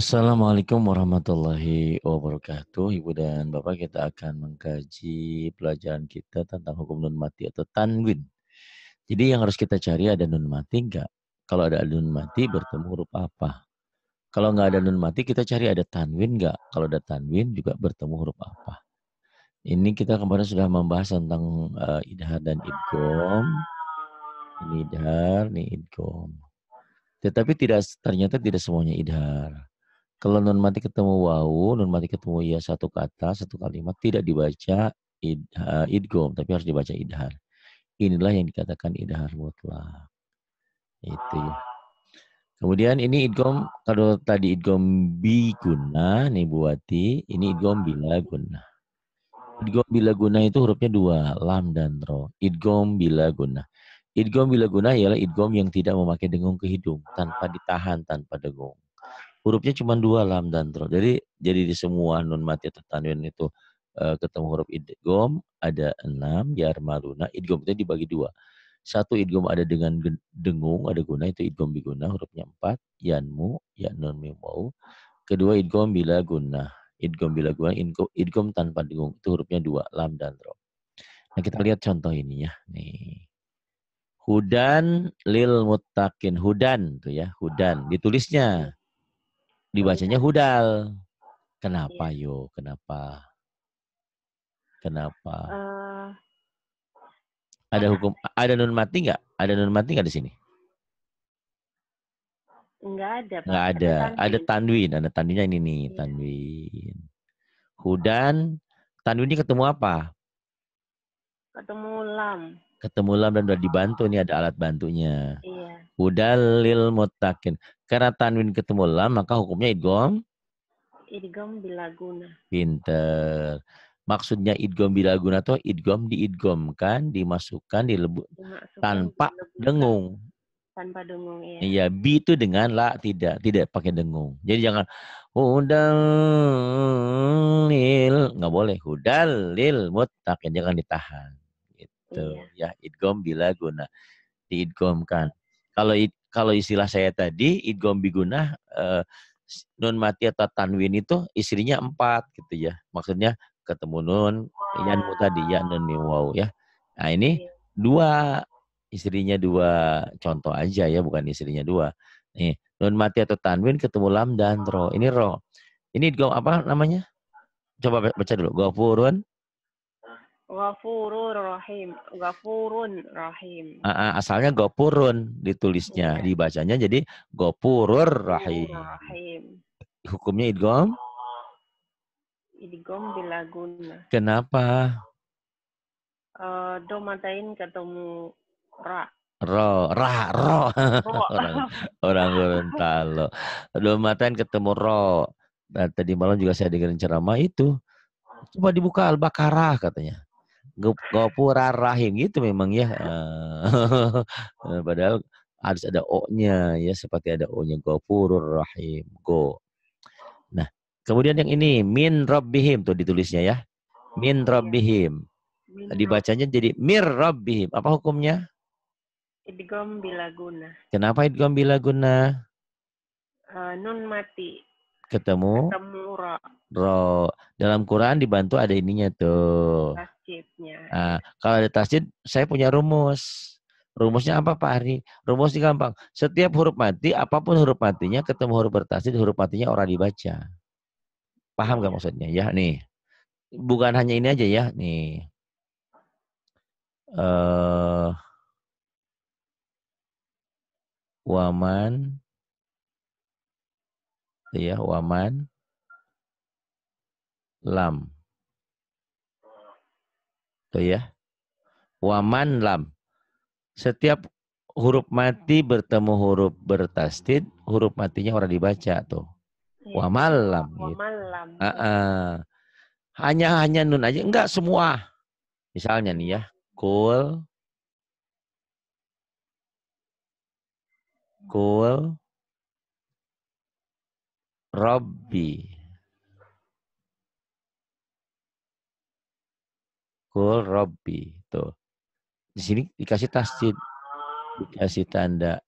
Assalamualaikum warahmatullahi wabarakatuh. Ibu dan Bapak kita akan mengkaji pelajaran kita tentang hukum nun mati atau tanwin. Jadi yang harus kita cari ada nun mati enggak? Kalau ada nun mati bertemu huruf apa? Kalau enggak ada nun mati kita cari ada tanwin enggak? Kalau ada tanwin juga bertemu huruf apa? Ini kita kemarin sudah membahas tentang uh, idhar dan idgom. Ini idhar, ini idgom. Tetapi tidak ternyata tidak semuanya idhar kalau non mati ketemu wau, non mati ketemu ya satu kata, satu kalimat tidak dibaca id, uh, eh, idgom, tapi harus dibaca idhar. Inilah yang dikatakan idhar mutlak. Itu ya. Kemudian ini idgom, kalau tadi idgom bi guna, buati, ini idgom bila guna. Idgom bila guna itu hurufnya dua, lam dan ro. Idgom bila guna. Idgom bila guna ialah idgom yang tidak memakai dengung ke hidung, tanpa ditahan, tanpa dengung hurufnya cuma dua lam dan tro. Jadi jadi di semua nun mati atau tanwin itu uh, ketemu huruf idgom ada enam yar maluna idgom itu dibagi dua. Satu idgom ada dengan dengung ada guna itu idgom biguna hurufnya empat yanmu yanun mimau. Kedua idgom bila guna idgom bila guna idgom tanpa dengung itu hurufnya dua lam dan tro. Nah kita lihat contoh ini ya nih. Hudan lil mutakin Hudan tuh ya, hudan. Ditulisnya dibacanya hudal. Kenapa yeah. yo? Kenapa? Kenapa? Uh, ada hukum ada nun mati nggak? Ada nun mati nggak di sini? Nggak ada. Nggak ada. Ada tanwin. Ada tanwinnya ini nih, Yeah. tanwin. Hudan, ini ketemu apa? Ketemu lam. Ketemu lam dan udah dibantu nih ada alat bantunya. Iya. Hudalil mutakin. Karena tanwin ketemu lam, maka hukumnya idgom. Idgom bila Pinter. Maksudnya idgom bila guna idgom diidgomkan, dimasukkan, dilebu, dimasukkan, tanpa dilebutkan. dengung. Tanpa dengung ya. Iya, bi itu dengan la tidak, tidak pakai dengung. Jadi jangan hudal nggak boleh hudal lil mutakin, jangan ditahan. Gitu iya. ya, idgom bila diidgomkan. Kalau kalau istilah saya tadi idgom bigunah eh, nun mati atau tanwin itu istrinya empat gitu ya. Maksudnya ketemu nun yanmu tadi ya nun mim wow ya. Nah ini iya. dua istrinya dua contoh aja ya bukan istrinya dua. Nih nun mati atau tanwin ketemu lam dan ro. Ini ro. Ini idgom apa namanya? Coba baca dulu. Gafurun. Ghafurur rahim. Ghafurun rahim. Uh, asalnya gopurun ditulisnya, yeah. dibacanya jadi gopurur rahim. rahim. Hukumnya idgom? Idgom bila guna. Kenapa? Uh, eh, domatain ketemu ra. Ro, ra, ro. ro. orang, orang Gorontalo. Domatain ketemu ro. Nah, tadi malam juga saya dengerin ceramah itu. Coba dibuka Al-Baqarah katanya. Gopura rahim gitu memang ya. Eh. Padahal harus ada O-nya ya seperti ada O-nya Gopurur rahim. Go. Nah, kemudian yang ini min rabbihim tuh ditulisnya ya. Min iya. rabbihim. Dibacanya jadi mir rabbihim. Apa hukumnya? Idgom bila guna. Kenapa idgom bila guna? Uh, nun mati. Ketemu? Ketemu ro. Ro. Dalam Quran dibantu ada ininya tuh. Nah tasjidnya. Nah, kalau ada tasjid, saya punya rumus. Rumusnya apa Pak Ari? Rumusnya gampang. Setiap huruf mati, apapun huruf matinya, ketemu huruf bertasjid, huruf matinya orang dibaca. Paham gak maksudnya? Ya nih. Bukan hanya ini aja ya. Nih. Uh, waman. Ya, waman. Lam. Tuh gitu ya. Waman lam. Setiap huruf mati bertemu huruf bertastid huruf matinya orang dibaca tuh. Ya. Wamalam. Gitu. Wamalam. Hanya hanya nun aja, enggak semua. Misalnya nih ya, kul, kul, Robbi. yakul Robbi. Tuh. Di sini dikasih tasjid. Dikasih tanda.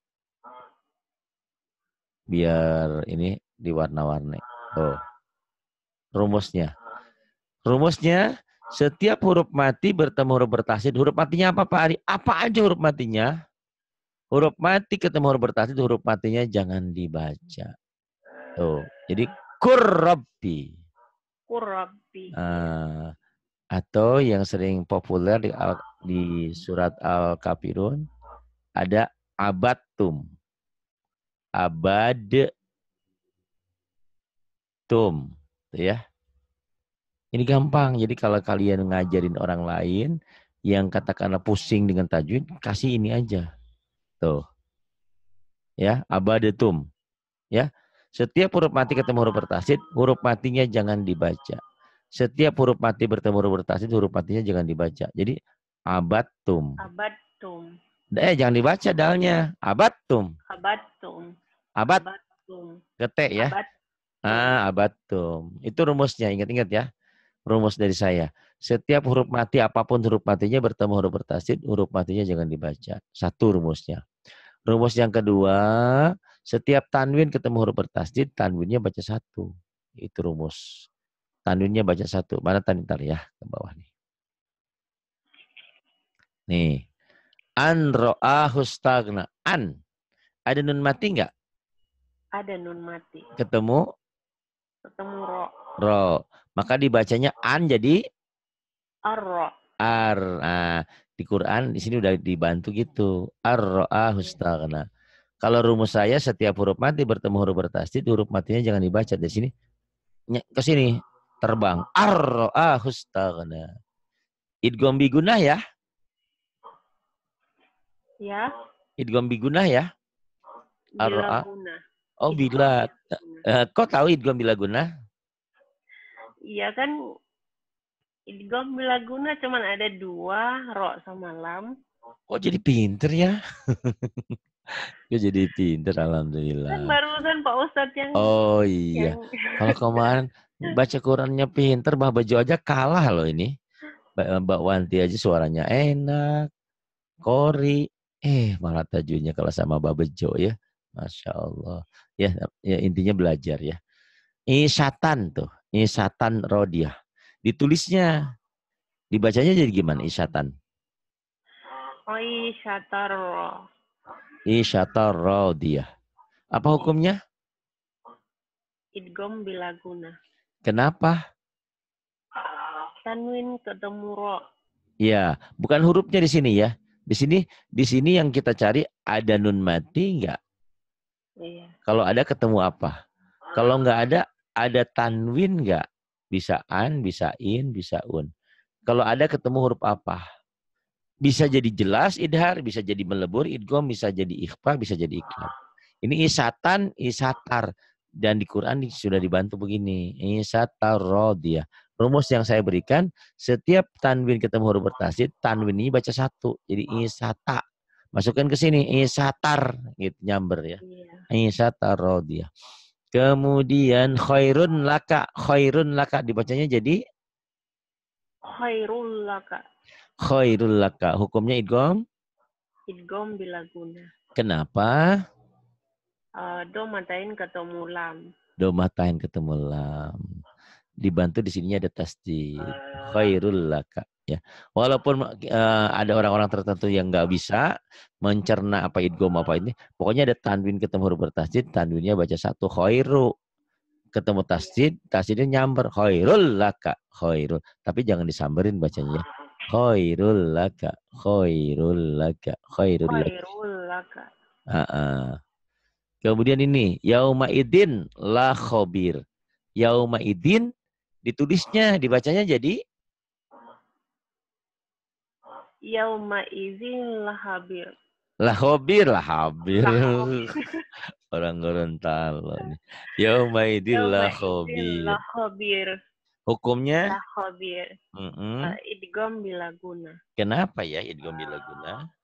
Biar ini diwarna-warni. Tuh. Rumusnya. Rumusnya setiap huruf mati bertemu huruf bertasjid. Huruf matinya apa Pak Ari? Apa aja huruf matinya? Huruf mati ketemu huruf bertasjid, huruf matinya jangan dibaca. Tuh. Jadi kurrabi. Kurrabi. Uh, ah, atau yang sering populer di, di surat Al-Kafirun ada abatum. Abad tum, ya. Ini gampang. Jadi kalau kalian ngajarin orang lain yang katakanlah pusing dengan tajwid, kasih ini aja. Tuh. Ya, tum Ya. Setiap huruf mati ketemu huruf bertasid, huruf matinya jangan dibaca setiap huruf mati bertemu huruf bertasid huruf matinya jangan dibaca. Jadi abatum. Abatum. Eh jangan dibaca dalnya. Abatum. Abatum. Abat. Abatum. Ketek ya. Abatum. Ah, abatum. Itu rumusnya, ingat-ingat ya. Rumus dari saya. Setiap huruf mati, apapun huruf matinya bertemu huruf bertasid huruf matinya jangan dibaca. Satu rumusnya. Rumus yang kedua, setiap tanwin ketemu huruf bertasdid, tanwinnya baca satu. Itu rumus. Tandunya baca satu. Mana tanwin ya ke bawah nih. Nih. An ro'ahu stagna. An. Ada nun mati nggak? Ada nun mati. Ketemu? Ketemu ro. Ro. Maka dibacanya an jadi? Arro. Ar. Nah, di Quran di sini udah dibantu gitu. Ar-ro'ahu stagna. Kalau rumus saya setiap huruf mati bertemu huruf bertasdid, huruf matinya jangan dibaca di sini. Ke sini terbang. Ar-ra'ahu Idgom bigunah ya? Ya. Idgom bigunah ya? Ar-ra'a. Oh, bila. Eh, eh, kok tahu idgom bila guna Iya kan idgom bila guna cuman ada dua, ro sama lam. Kok jadi pinter ya? Gue jadi pinter, alhamdulillah. Kan barusan Pak Ustadz yang... Oh iya. Yang... Kalau kemarin baca Qurannya pinter, Mbak Bajo aja kalah loh ini. Eh, Mbak Wanti aja suaranya enak, Kori, eh malah tajunya kalau sama Mbak Bejo ya. Masya Allah. Ya, ya intinya belajar ya. Ini tuh, ini syatan rodia. Ditulisnya, dibacanya jadi gimana isyatan? Oh, Isyatar. Isyatar rodia. Apa hukumnya? Idgom bila Kenapa? Tanwin ketemu ro. Ya, bukan hurufnya di sini ya. Di sini di sini yang kita cari ada nun mati enggak? Iya. Kalau ada ketemu apa? Kalau nggak ada ada tanwin nggak? Bisa an, bisa in, bisa un. Kalau ada ketemu huruf apa? Bisa jadi jelas idhar, bisa jadi melebur idgom, bisa jadi ikhfa, bisa jadi ikhfa. Ini isatan, isatar dan di Quran sudah dibantu begini. Isatar rodiyah. Rumus yang saya berikan, setiap tanwin ketemu huruf bertasid, tanwin ini baca satu. Jadi isata. Masukkan ke sini, isatar. Gitu, nyamber ya. Iya. Isatar rodiyah. Kemudian khairun laka. Khairun laka. Dibacanya jadi? Khairul laka. Khairul laka. Hukumnya idgom? Idgom bila guna. Kenapa? do eh, domatain ketemu lam. Domatain ketemu lam. Dibantu di sini ada tasjid Uh, eh. Khairul laka ya. Walaupun uh, ada orang-orang tertentu yang nggak bisa mencerna apa itu apa ini, pokoknya ada tanwin ketemu huruf tasjid, tanwinnya baca satu khairu. Ketemu tasjid, tasjidnya nyamber khairul laka, khairul. Tapi jangan disamberin bacanya. Ya. Khairul laka, khairul laka, khairul laka. Khairul laka. Uh -uh. Kemudian ini, yauma idin la khobir. Yauma idin ditulisnya, dibacanya jadi yauma lah la lah La khobir, la khobir. Orang Gorontalo yaumaidin Yauma idin la khobir. La khobir. Hukumnya? La khobir. Mm -hmm. uh, eh, idgom bila guna. Kenapa ya idgom bila guna?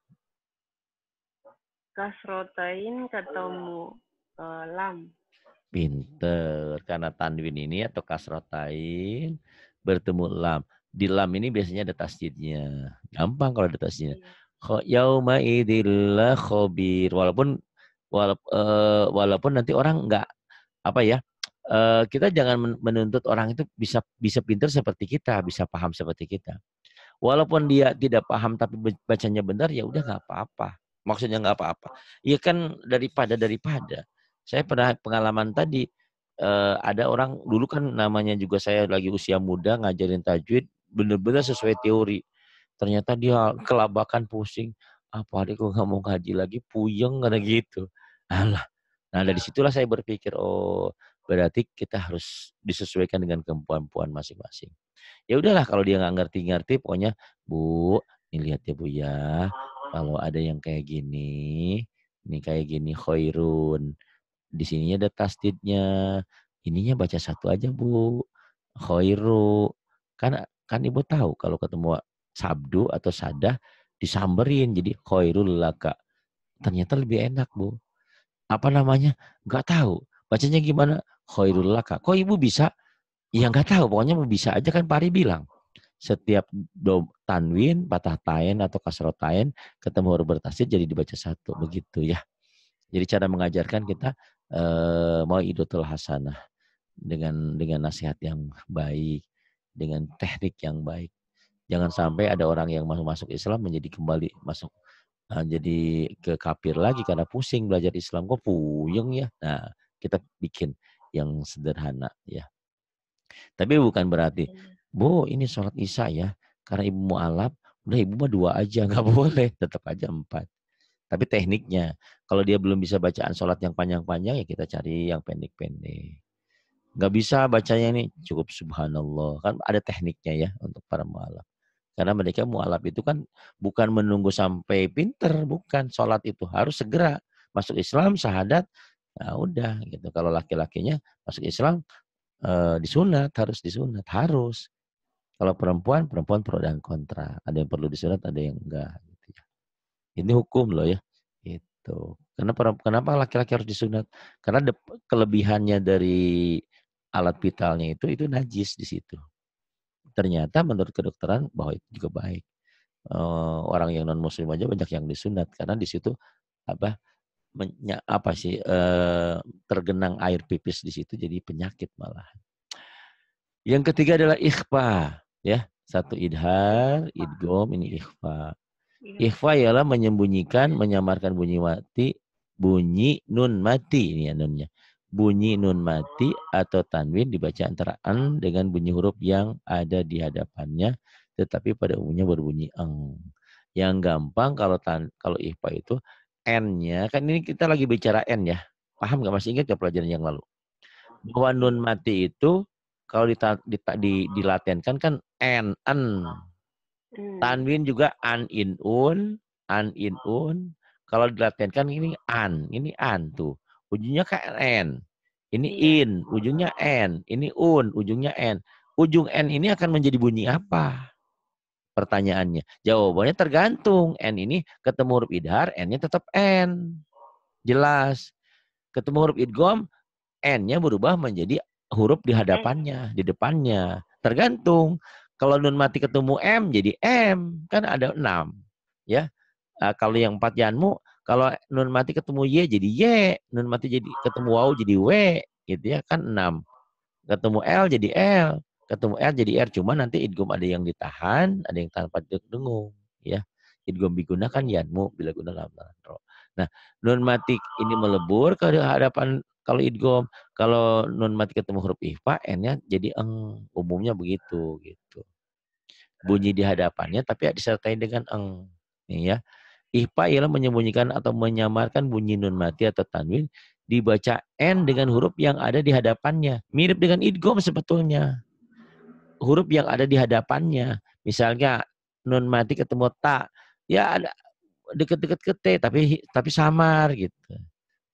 kasrotain ketemu uh, lam. Pinter, karena tanwin ini atau kasrotain bertemu lam. Di lam ini biasanya ada tasjidnya. Gampang kalau ada tasjidnya. Iya. Yauma idillah khobir. Walaupun eh, walaupun, nanti orang nggak apa ya, eh, kita jangan menuntut orang itu bisa bisa pinter seperti kita, bisa paham seperti kita. Walaupun dia tidak paham tapi bacanya benar, ya udah nggak apa-apa maksudnya nggak apa-apa. Iya kan daripada daripada. Saya pernah pengalaman tadi eh, ada orang dulu kan namanya juga saya lagi usia muda ngajarin tajwid bener-bener sesuai teori. Ternyata dia kelabakan pusing. Apa hari kok nggak mau ngaji lagi puyeng karena gitu. Alah. Nah dari situlah saya berpikir oh berarti kita harus disesuaikan dengan kemampuan masing-masing. Ya udahlah kalau dia nggak ngerti-ngerti pokoknya Bu ini lihat ya Bu ya kalau ada yang kayak gini, ini kayak gini khairun. Di sini ada tasdidnya. Ininya baca satu aja, Bu. Khairu. Kan kan Ibu tahu kalau ketemu sabdu atau sadah disamberin jadi khairul laka. Ternyata lebih enak, Bu. Apa namanya? Enggak tahu. Bacanya gimana? Khairul laka. Kok Ibu bisa? Ya enggak tahu, pokoknya Bu bisa aja kan Pari bilang setiap dom, tanwin, patah tain atau kasro tain ketemu huruf bertasdid jadi dibaca satu begitu ya. Jadi cara mengajarkan kita e, mau idotul hasanah dengan dengan nasihat yang baik, dengan teknik yang baik. Jangan sampai ada orang yang masuk masuk Islam menjadi kembali masuk Nah, jadi ke kafir lagi karena pusing belajar Islam kok puyeng ya. Nah, kita bikin yang sederhana ya. Tapi bukan berarti iya. Bu, ini sholat isya ya. Karena ibu mu'alaf, udah ibu mah dua aja, nggak boleh. Tetap aja empat. Tapi tekniknya, kalau dia belum bisa bacaan sholat yang panjang-panjang, ya kita cari yang pendek-pendek. Nggak bisa bacanya ini, cukup subhanallah. Kan ada tekniknya ya untuk para mu'alaf. Karena mereka mu'alaf itu kan bukan menunggu sampai pinter, bukan. Sholat itu harus segera. Masuk Islam, syahadat, nah udah gitu. Kalau laki-lakinya masuk Islam, eh, disunat, harus disunat, harus. Kalau perempuan, perempuan pro dan kontra. Ada yang perlu disunat, ada yang enggak. Gitu ya. Ini hukum loh ya. Itu. Kenapa kenapa laki-laki harus disunat? Karena de, kelebihannya dari alat vitalnya itu itu najis di situ. Ternyata menurut kedokteran bahwa itu juga baik. Uh, orang yang non muslim aja banyak yang disunat karena di situ apa menya, apa sih uh, tergenang air pipis di situ jadi penyakit malah. Yang ketiga adalah ikhfa. Ya, satu idhar, idgom, ini ikhfa. Iya. Ikhfa ialah menyembunyikan, menyamarkan bunyi mati, bunyi nun mati ini ya nunnya. Bunyi nun mati atau tanwin dibaca antara an dengan bunyi huruf yang ada di hadapannya, tetapi pada umumnya berbunyi ang. Yang gampang kalau tan kalau ikhfa itu n-nya, kan ini kita lagi bicara n ya. Paham nggak? Masih ingat ke pelajaran yang lalu? Bahwa nun mati itu kalau di, di, di, dilatihkan kan en, en. Hmm. Tanwin juga an in un, an in un. Kalau kan ini an, ini an tuh. Ujungnya kan en. Ini iya. in, ujungnya n. Ini un, ujungnya n. Ujung n ini akan menjadi bunyi apa? Pertanyaannya. Jawabannya tergantung. N ini ketemu huruf idhar, n-nya tetap n. Jelas. Ketemu huruf idgom, n-nya berubah menjadi huruf di hadapannya, di depannya. Tergantung. Kalau nun mati ketemu M jadi M, kan ada enam. Ya. Uh, kalau yang empat yanmu, kalau nun mati ketemu Y jadi Y, nun mati jadi ketemu W, jadi W, gitu ya kan enam. Ketemu L jadi L, ketemu R jadi R. Cuma nanti idgum ada yang ditahan, ada yang tanpa dengung, ya. Idgum digunakan yanmu bila guna lama. roh. Nah, nun matik ini melebur ke hadapan kalau idgom, kalau nun matik ketemu huruf ihfa n-nya jadi eng. Umumnya begitu gitu. Bunyi di hadapannya tapi disertai dengan eng. Nih ya. Ihfa ialah menyembunyikan atau menyamarkan bunyi nun mati atau tanwin dibaca n dengan huruf yang ada di hadapannya. Mirip dengan idgom sebetulnya. Huruf yang ada di hadapannya. Misalnya nun mati ketemu ta. Ya ada deket-deket ke tapi tapi samar gitu.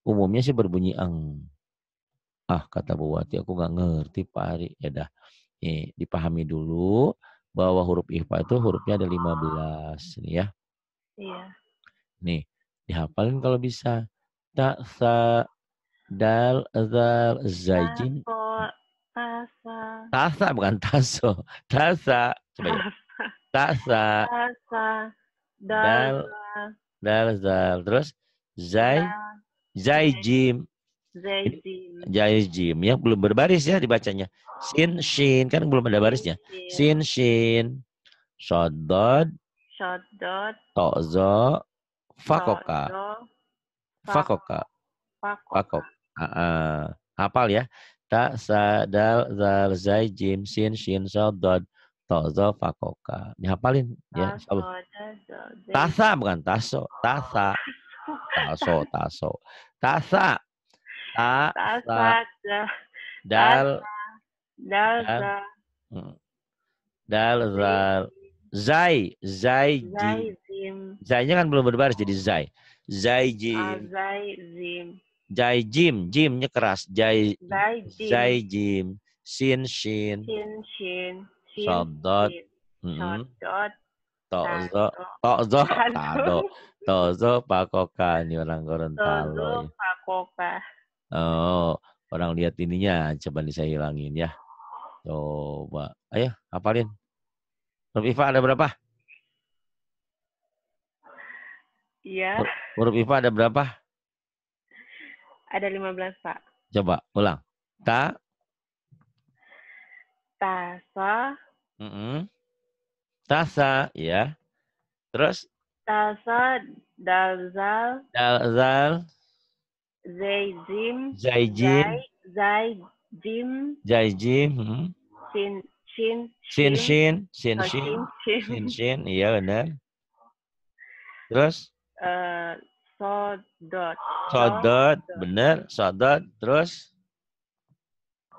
Umumnya sih berbunyi eng. Ah kata Buwati aku nggak ngerti Pak Ari. Ya dah. Nih, dipahami dulu bahwa huruf ihfa itu hurufnya ada 15 nih ya. Iya. Nih, dihafalin kalau bisa. Ta sa dal zal zajin. Tasa. Tasa bukan taso. Tasa. Coba ya. Tasa. Tasa. Dal. Dal, dal. Terus zai zai jim. Zai jim. Zai jim ya belum berbaris ya dibacanya. Oh. shin shin kan belum ada barisnya. shin shin. Shodod. Shodod. Tozo. Fakoka. Fakoka. Fakoka. Hafal ya. Tak sadal zal zai jim sin shin shodod Tozo fakoka. Dihafalin ya. Tasa bukan taso, tasa. Oh. Taso, taso. Tasa. Ta, tasa. Dal. Dal. Dal. Dal. Hmm. Zai. Zai. Zai. Zainya kan belum berbaris jadi oh. zai. Zai ah, jim. Zai jim. Zai jim, jimnya keras. jim, zai jim. Sin shin. Sin shin. Sadat. Sadat. tozo, tozo, tado, tozo, pakoka ini orang Gorontalo. Tozo ya. pakoka. Oh, orang lihat ininya, coba nih saya hilangin ya. Coba, ayo hafalin. Huruf iva ada berapa? Iya. Huruf iva ada berapa? Ada 15, Pak. Coba ulang. Ta, Tasa. Mm -hmm. Tasa, ya. Terus? Tasa, dalzal. Dalzal. Zaijim. Zaijim. Zaijim. Zaijim. Hmm. Sin, sin sin sin sin, oh, shin. Shin, shin. Iya, benar. Terus? Uh, sodot. Sodot, benar. Sodot. Terus?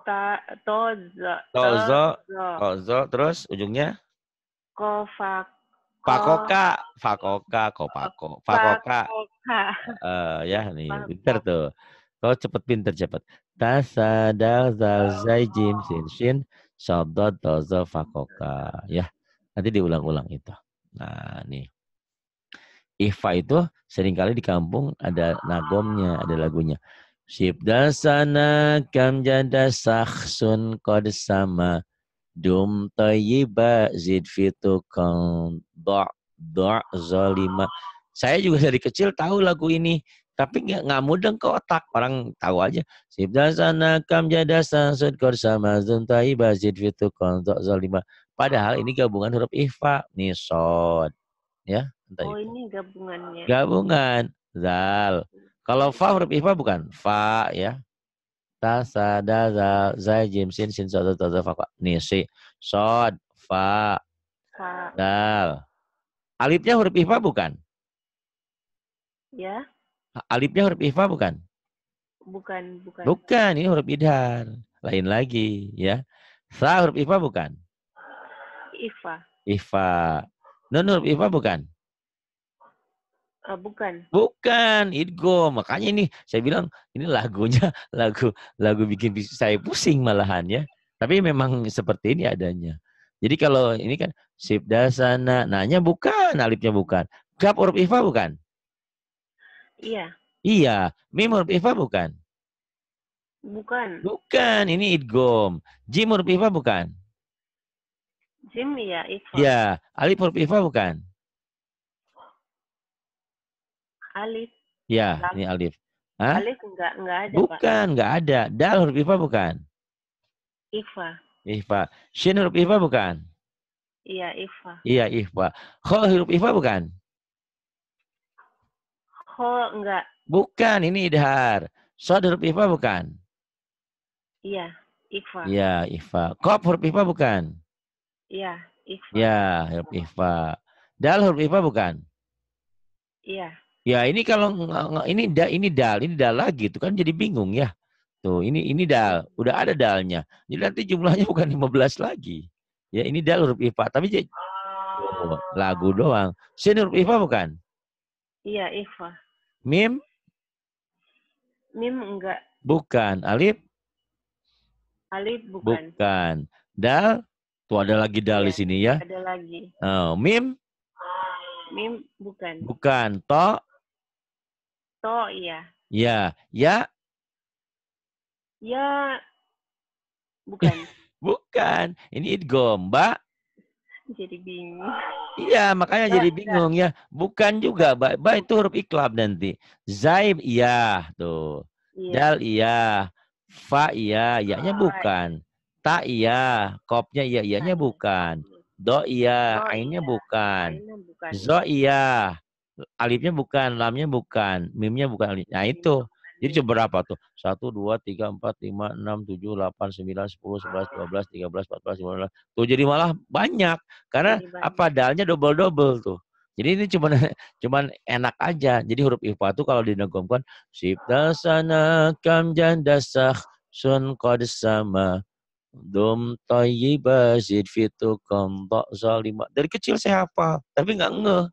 ta toza toza toza terus ujungnya kofak fakoka, Fakoka, Kopako, Fakoka. Uh, ya nih, pinter tuh. Kau cepet pinter cepet. Tasada zai jim sin shin shabda dozo fakoka. Ya, nanti diulang-ulang itu. Nah, nih. Ifa itu seringkali di kampung ada nagomnya, ada lagunya. Sibdasana sana kam jada saksun kod sama dum toyiba zid fitukang do' do' zolima. Saya juga dari kecil tahu lagu ini, tapi nggak nggak mudeng ke otak orang tahu aja. Sibdasana sana kam jada saksun kod sama dum toyiba zid fitukang do' zolima. Padahal ini gabungan huruf ifa nisod. Ya, oh, ini gabungannya. Gabungan. Zal. Kalau fa huruf ifa bukan fa ya. Ta sa da za zai jim sin sin sa ta za fa Nih si sod fa dal. Alifnya huruf ifa bukan? Ya. Alifnya huruf ifa bukan? Bukan, bukan. Bukan, ini huruf idhar. Lain lagi ya. Sa huruf ifa bukan? Ifa. Ifa. Nun huruf ifa bukan? Uh, bukan. Bukan, Idgo. Makanya ini saya bilang ini lagunya lagu lagu bikin saya pusing malahan ya. Tapi memang seperti ini adanya. Jadi kalau ini kan sip dasana, nanya bukan, alifnya bukan. Gap huruf ifa bukan? Iya. Iya, mim huruf ifa bukan? Bukan. Bukan, ini idgom. Jim huruf ifa bukan? Jim ya, ifa. Iya, alif huruf ifa bukan? Alif. Ya, Lam. ini alif. Hah? Alif enggak enggak ada, Bukan, Pak. enggak ada. Dal huruf ifa bukan? Ifa. Ifa. Shin huruf ifa bukan? Iya, ifa. Iya, ifa. Kho huruf ifa bukan? Kho enggak. Bukan, ini idhar. Sod huruf ifa bukan? Iya, ifa. Iya, ifa. Kop huruf ifa bukan? Iya, ifa. Iya, huruf ifa. Dal huruf ifa bukan? Iya. Ya ini kalau ini dal ini dal ini dal lagi itu kan jadi bingung ya. Tuh ini ini dal udah ada dalnya. Jadi nanti jumlahnya bukan 15 lagi. Ya ini dal huruf ifa tapi jadi oh. oh, lagu doang. Sin huruf ifa bukan? Iya ifa. Mim? Mim enggak. Bukan. Alif? Alif bukan. Bukan. Dal? Tuh ada lagi dal ya, di sini ya. Ada lagi. Oh, mim? Mim bukan. Bukan. To? So, iya. iya ya. Ya. ya bukan. Bukan. Ini gombak Mbak. Jadi bingung. Iya, makanya jadi bingung ya. ya. Bukan juga, Mbak. Mbak itu huruf iklab nanti. Zaib iya tuh. Iya. Dal iya. Fa iya, ya-nya oh, bukan. Iya. Ta iya, kopnya iya, iya-nya iya. bukan. Do iya, ainnya iya. bukan. bukan. Zo iya, alifnya bukan, lamnya bukan, mimnya bukan alif. Nah itu. Jadi coba berapa tuh? 1, 2, 3, 4, 5, 6, 7, 8, 9, 10, 11, 12, 13, 14, 15. Tuh jadi malah banyak. Karena banyak. apa? Dalnya double-double tuh. Jadi ini cuman cuman enak aja. Jadi huruf ifa tuh kalau dinegomkan sipta sana kam jandasah sun qad sama dum tayyibazid fitu kam lima. Dari kecil saya hafal, tapi nggak ngeh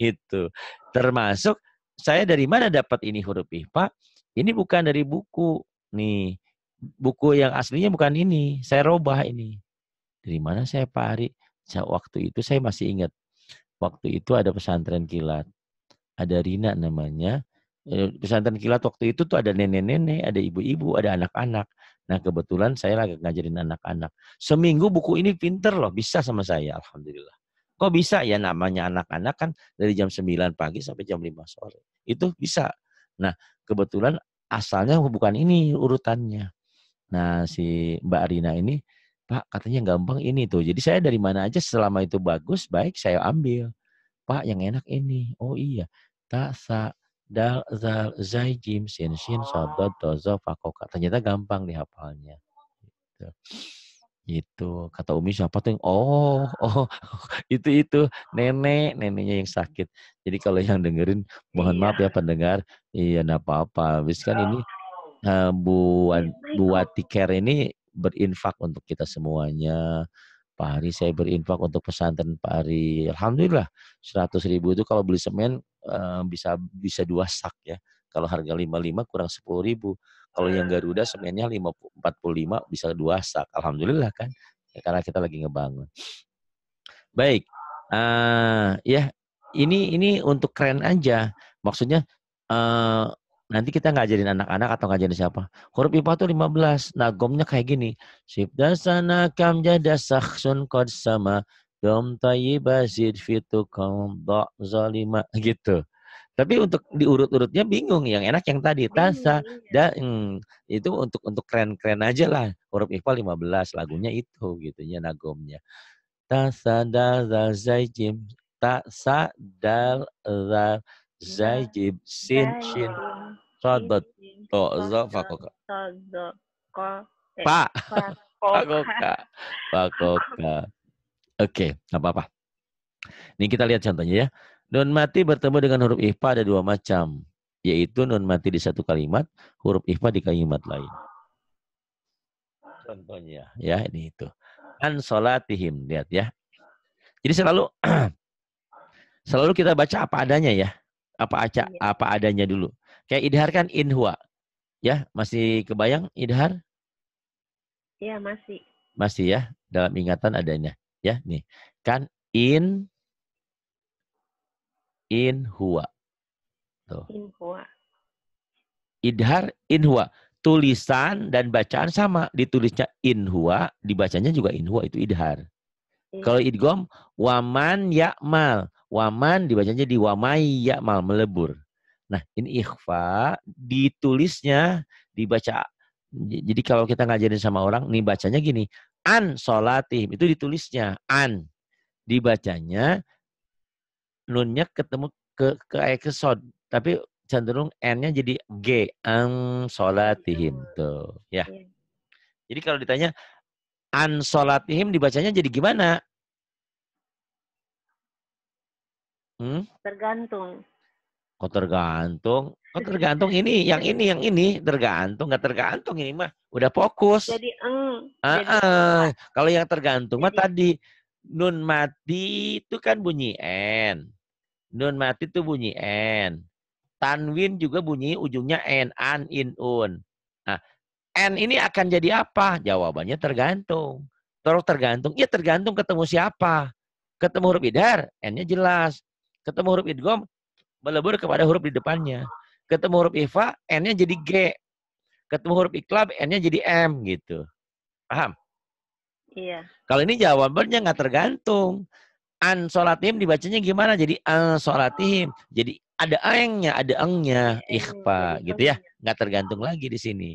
itu. Termasuk saya dari mana dapat ini huruf ihfa? Ini bukan dari buku nih. Buku yang aslinya bukan ini. Saya robah ini. Dari mana saya Pak Ari? Saya, waktu itu saya masih ingat. Waktu itu ada pesantren kilat. Ada Rina namanya eh, pesantren kilat waktu itu tuh ada nenek-nenek, ada ibu-ibu, ada anak-anak. Nah kebetulan saya lagi ngajarin anak-anak. Seminggu buku ini pinter loh, bisa sama saya, alhamdulillah. Kok bisa ya namanya anak-anak kan dari jam 9 pagi sampai jam 5 sore. Itu bisa. Nah, kebetulan asalnya bukan ini urutannya. Nah, si Mbak Arina ini, Pak katanya gampang ini tuh. Jadi saya dari mana aja selama itu bagus, baik saya ambil. Pak yang enak ini. Oh iya. Tak sa dal zal zai jim sin shin sodot dozo fakoka Ternyata gampang dihafalnya. Gitu itu Kata Umi siapa tuh yang oh, oh, itu itu nenek, neneknya yang sakit. Jadi kalau yang dengerin mohon iya. maaf ya pendengar. Iya, enggak apa-apa. bis kan ini uh, Bu Bu ini berinfak untuk kita semuanya. Pak Hari saya berinfak untuk pesantren Pak Hari. Alhamdulillah seratus ribu itu kalau beli semen uh, bisa bisa dua sak ya. Kalau harga 55 kurang 10 ribu. Kalau yang ah. Garuda semennya 45 bisa dua sak. Alhamdulillah kan. Ya, karena kita lagi ngebangun. Baik. Uh, ya, ini ini untuk keren aja. Maksudnya uh, nanti kita ngajarin anak-anak atau ngajarin siapa. Huruf IPA itu 15. Nah, gomnya kayak gini. Sip dasana kam jada saksun kod sama dom tayyibazid fitu kaum zalima gitu. Tapi untuk diurut-urutnya bingung. Yang enak yang tadi oh, iya, tasa iya. dan hmm, itu untuk untuk keren-keren aja lah. Huruf lima 15 lagunya itu gitu gitunya nagomnya. Tasa dal za zaijim Tasa dal zaijim sin shin sodot to zo Pak. Pakoka. Pakoka. Oke, okay, apa-apa. Ini kita lihat contohnya ya. Nun mati bertemu dengan huruf ihfa ada dua macam, yaitu nun mati di satu kalimat, huruf ihfa di kalimat lain. Contohnya, ya ini itu. An solatihim, lihat ya. Jadi selalu selalu kita baca apa adanya ya. Apa aca, iya. apa adanya dulu. Kayak idhar kan inhua. Ya, masih kebayang idhar? Iya masih. Masih ya, dalam ingatan adanya. Ya, nih. Kan in in huwa. Tuh. In huwa. Idhar in huwa. Tulisan dan bacaan sama. Ditulisnya in huwa, dibacanya juga in huwa itu idhar. In. Iya. Kalau idgom, waman yakmal. Waman dibacanya di wamai yakmal, melebur. Nah, ini ikhfa ditulisnya dibaca. Jadi kalau kita ngajarin sama orang, nih bacanya gini. An solatih, itu ditulisnya. An. Dibacanya nunnya ketemu ke ke sod, tapi cenderung n-nya jadi g an solatihim iya. tuh ya iya. jadi kalau ditanya an solatihim dibacanya jadi gimana hmm? tergantung kok oh, tergantung kok oh, tergantung ini yang ini yang ini tergantung nggak tergantung ini mah udah fokus jadi eng uh -uh. kalau yang tergantung jadi, mah tadi nun mati itu kan bunyi n Nun mati itu bunyi N. Tanwin juga bunyi ujungnya N. An, in, un. Nah, N ini akan jadi apa? Jawabannya tergantung. Terus tergantung. Ya tergantung ketemu siapa. Ketemu huruf idhar, N-nya jelas. Ketemu huruf idgom, melebur kepada huruf di depannya. Ketemu huruf ifa, N-nya jadi G. Ketemu huruf iklab, N-nya jadi M gitu. Paham? Iya. Kalau ini jawabannya nggak tergantung an solatihim dibacanya gimana? Jadi an solatihim. Jadi ada aengnya, ada engnya, ikhfa gitu ya. Nggak tergantung lagi di sini.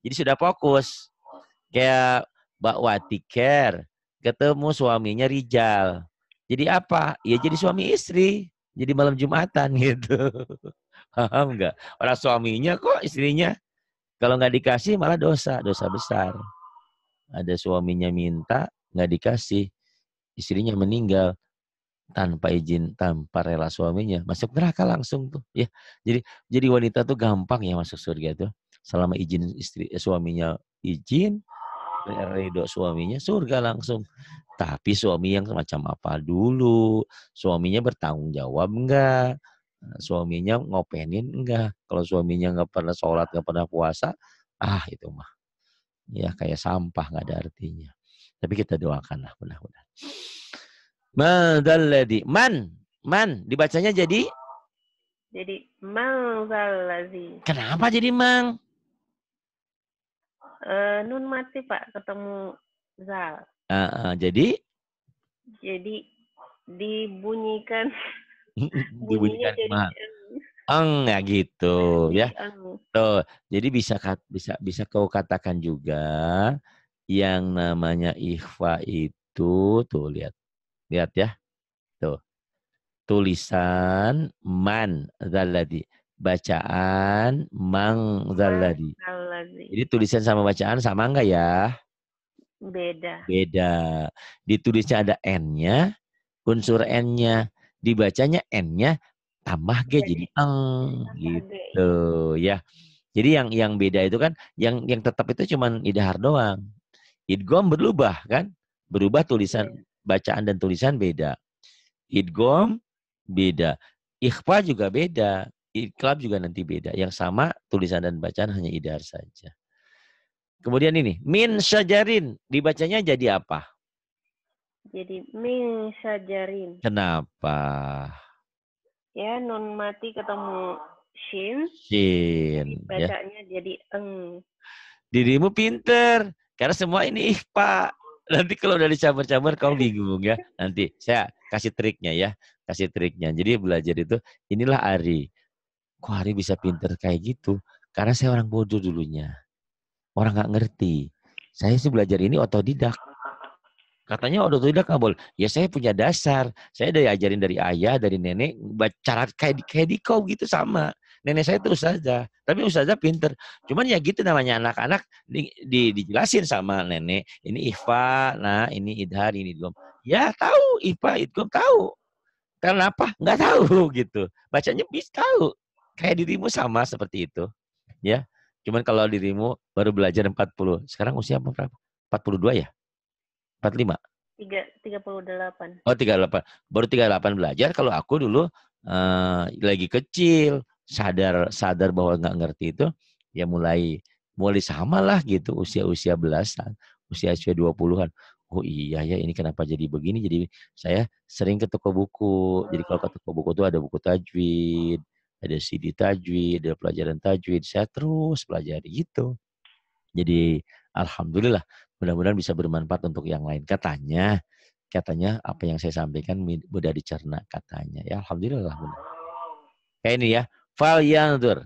Jadi sudah fokus. Kayak Mbak Watiker ketemu suaminya Rijal. Jadi apa? Ya jadi suami istri. Jadi malam Jumatan gitu. Paham nggak? Orang suaminya kok istrinya. Kalau nggak dikasih malah dosa. Dosa besar. Ada suaminya minta, nggak dikasih. Istrinya meninggal tanpa izin tanpa rela suaminya masuk neraka langsung tuh ya jadi jadi wanita tuh gampang ya masuk surga tuh selama izin istri eh, suaminya izin ridho suaminya surga langsung tapi suami yang semacam apa dulu suaminya bertanggung jawab enggak eh, suaminya ngopenin enggak kalau suaminya nggak pernah sholat nggak pernah puasa ah itu mah ya kayak sampah nggak ada artinya tapi kita doakanlah mudah-mudahan Madzalladi. Man. Man. Dibacanya jadi? Jadi madzalladi. Kenapa jadi mang? Uh, nun mati Pak ketemu zal. Uh, uh, jadi? Jadi dibunyikan. dibunyikan mang. Enggak ya gitu ya. Tuh. Jadi bisa bisa bisa kau katakan juga yang namanya ikhfa itu tuh lihat Lihat ya. Tuh. Tulisan man zaladi Bacaan mang zaladi Jadi tulisan sama bacaan sama enggak ya? Beda. Beda. Ditulisnya ada N-nya, unsur N-nya. Dibacanya N-nya tambah G jadi eng gitu ya. Jadi yang yang beda itu kan yang yang tetap itu cuman idhar doang. idgom berubah kan? Berubah tulisan iya bacaan dan tulisan beda. Idgom beda. Ikhfa juga beda. Iklab juga nanti beda. Yang sama tulisan dan bacaan hanya idhar saja. Kemudian ini, min syajarin. Dibacanya jadi apa? Jadi min syajarin. Kenapa? Ya, nun mati ketemu shin. Shin. Bacanya ya. jadi eng. Dirimu pinter. Karena semua ini ikhfa nanti kalau udah dicampur-campur kau bingung ya. Nanti saya kasih triknya ya, kasih triknya. Jadi belajar itu inilah Ari. Kok Ari bisa pinter kayak gitu? Karena saya orang bodoh dulunya. Orang nggak ngerti. Saya sih belajar ini otodidak. Katanya otodidak nggak boleh. Ya saya punya dasar. Saya ajarin dari ayah, dari nenek. Cara kayak, kayak di kau gitu sama nenek saya itu ustazah tapi ustazah pinter cuman ya gitu namanya anak-anak di, di, dijelasin sama nenek ini ifa nah ini idhar ini idgham ya tahu ifa idgham tahu Kenapa apa nggak tahu gitu bacanya bisa tahu kayak dirimu sama seperti itu ya cuman kalau dirimu baru belajar 40 sekarang usia berapa 42 ya 45 tiga tiga puluh delapan. Oh, tiga delapan. Baru tiga delapan belajar. Kalau aku dulu uh, lagi kecil, sadar sadar bahwa nggak ngerti itu ya mulai mulai sama lah gitu usia-usia belasan, usia-usia dua puluhan oh iya ya ini kenapa jadi begini jadi saya sering ke toko buku jadi kalau ke toko buku itu ada buku tajwid ada CD tajwid ada pelajaran tajwid saya terus pelajari gitu jadi alhamdulillah mudah-mudahan bisa bermanfaat untuk yang lain katanya katanya apa yang saya sampaikan mudah dicerna katanya ya alhamdulillah kayak ini ya Falyandur.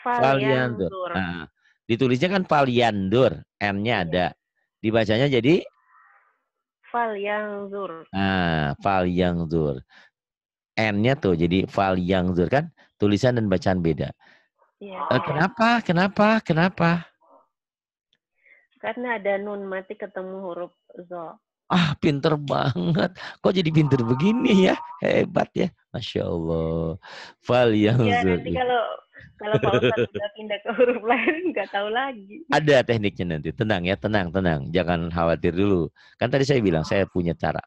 Falyandur. Nah, ditulisnya kan Falyandur, N-nya iya. ada. Dibacanya jadi Falyandur. Ah, Falyandur. N-nya tuh jadi Falyandur kan tulisan dan bacaan beda. Ya. kenapa? Kenapa? Kenapa? Karena ada nun mati ketemu huruf zo. Ah, pinter banget. Kok jadi pinter begini ya? Hebat ya. Masya Allah. Fal yang ya, nanti kalau kalau Pak pindah ke huruf lain, nggak tahu lagi. Ada tekniknya nanti. Tenang ya, tenang, tenang. Jangan khawatir dulu. Kan tadi saya bilang, saya punya cara.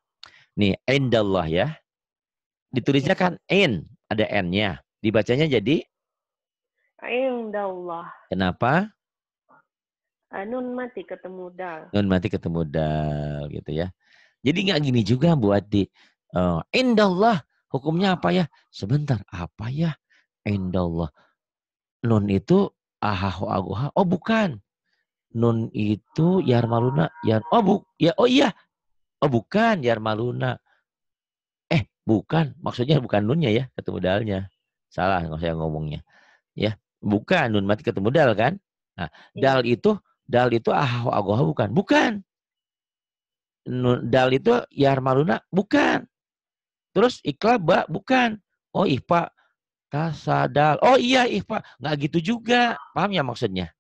Nih, indallah ya. Ditulisnya kan in. Ada n-nya. Dibacanya jadi? Indallah. Kenapa? Ah, nun mati ketemu dal. Nun mati ketemu dal gitu ya. Jadi nggak gini juga buat di uh, eh, indahlah hukumnya apa ya? Sebentar, apa ya? Indahlah. Nun itu ahahu aguha. Oh bukan. Nun itu yarmaluna. Yar, oh bu, ya oh iya. Oh bukan yarmaluna. Eh bukan. Maksudnya bukan nunnya ya ketemu dalnya. Salah nggak saya ngomongnya. Ya bukan nun mati ketemu dal kan? Nah, iya. dal itu Dal itu ahau agoha bukan. Bukan. Dal itu yarmaluna bukan. Terus iklaba bukan. Oh ihfa kasadal. Oh iya ihfa. Nggak gitu juga. Paham ya maksudnya?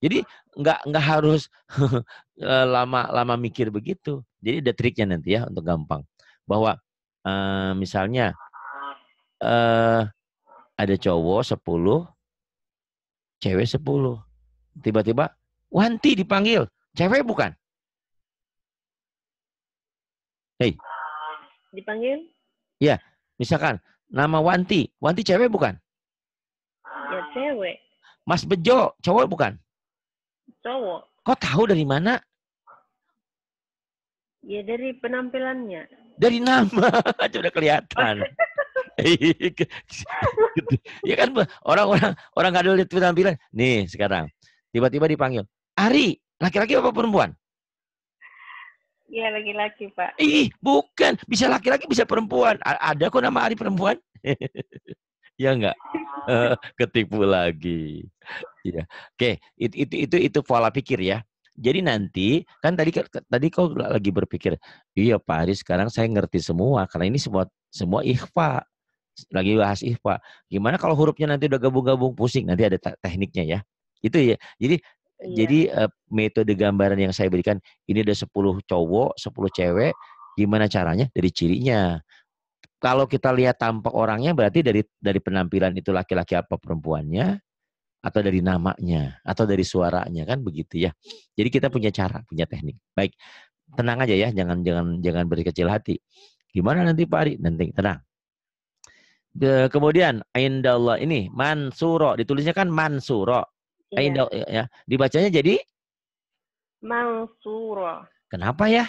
Jadi nggak nggak harus eh, lama lama mikir begitu. Jadi ada triknya nanti ya untuk gampang. Bahwa uh, misalnya uh, ada cowok sepuluh cewek sepuluh Tiba-tiba Wanti dipanggil. Cewek bukan? Hei. Ah, dipanggil? Ya. Misalkan nama Wanti. Wanti cewek bukan? Ya cewek. Mas Bejo cowok bukan? Cowok. Kok tahu dari mana? Ya dari penampilannya. Dari nama sudah udah kelihatan. ya kan orang-orang orang kadang lihat penampilan. Nih sekarang tiba-tiba dipanggil Ari, laki-laki apa perempuan? Iya laki-laki pak. Ih bukan, bisa laki-laki bisa perempuan. A ada kok nama Ari perempuan? ya enggak? Eh, ketipu lagi. Iya. Oke, itu itu itu itu pola pikir ya. Jadi nanti kan tadi tadi kau lagi berpikir, iya Pak Ari sekarang saya ngerti semua karena ini semua semua ikhfa lagi bahas ikhfa. Gimana kalau hurufnya nanti udah gabung-gabung pusing nanti ada tekniknya ya. Itu ya. Jadi Iya. Jadi uh, metode gambaran yang saya berikan ini ada 10 cowok, 10 cewek, gimana caranya? Dari cirinya. Kalau kita lihat tampak orangnya berarti dari dari penampilan itu laki-laki apa perempuannya atau dari namanya atau dari suaranya kan begitu ya. Jadi kita punya cara, punya teknik. Baik. Tenang aja ya, jangan jangan jangan berkecil hati. Gimana nanti Pak Ari? Nanti tenang. Kemudian Aindallah ini Mansuro ditulisnya kan Mansuro Iya. Ya, ya. Dibacanya jadi Mansura. Kenapa ya?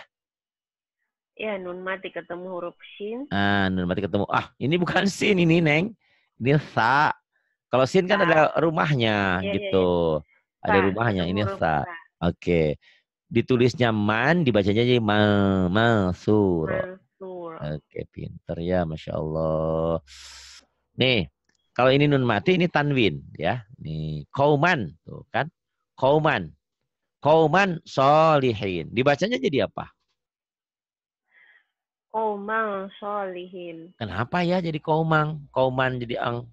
Ya, nun mati ketemu huruf sin. Ah, nun mati ketemu. Ah, ini bukan sin ini, Neng. Ini sa. Kalau sin kan sa. ada rumahnya iya, iya, gitu. Iya. Ada rumahnya, ini sa. Oke. Okay. Ditulisnya man, dibacanya jadi man mansura. Oke, okay, pinter ya, Masya Allah. Nih, kalau ini nun mati ini tanwin ya. ini kauman tuh kan. Kauman. Kauman solihin. Dibacanya jadi apa? Kaumang solihin. Kenapa ya jadi kaumang? Kauman jadi ang?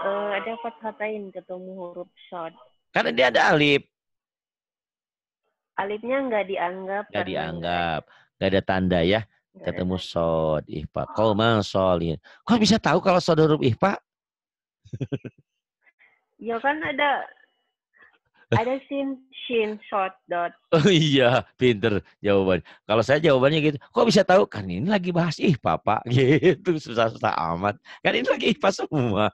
Uh, ada fathatain ketemu huruf shod? Karena dia ada alif. Alifnya nggak dianggap. Nggak dianggap. Nggak ada tanda ya ketemu iya. sod ihfa. Kau ah. masolin Kok bisa tahu kalau sod huruf ihfa? ya kan ada ada sin sin sod dot. Oh iya, pinter jawaban. Kalau saya jawabannya gitu, kok bisa tahu? Kan ini lagi bahas ihfa, Pak. Gitu susah-susah amat. Kan ini lagi ihfa semua.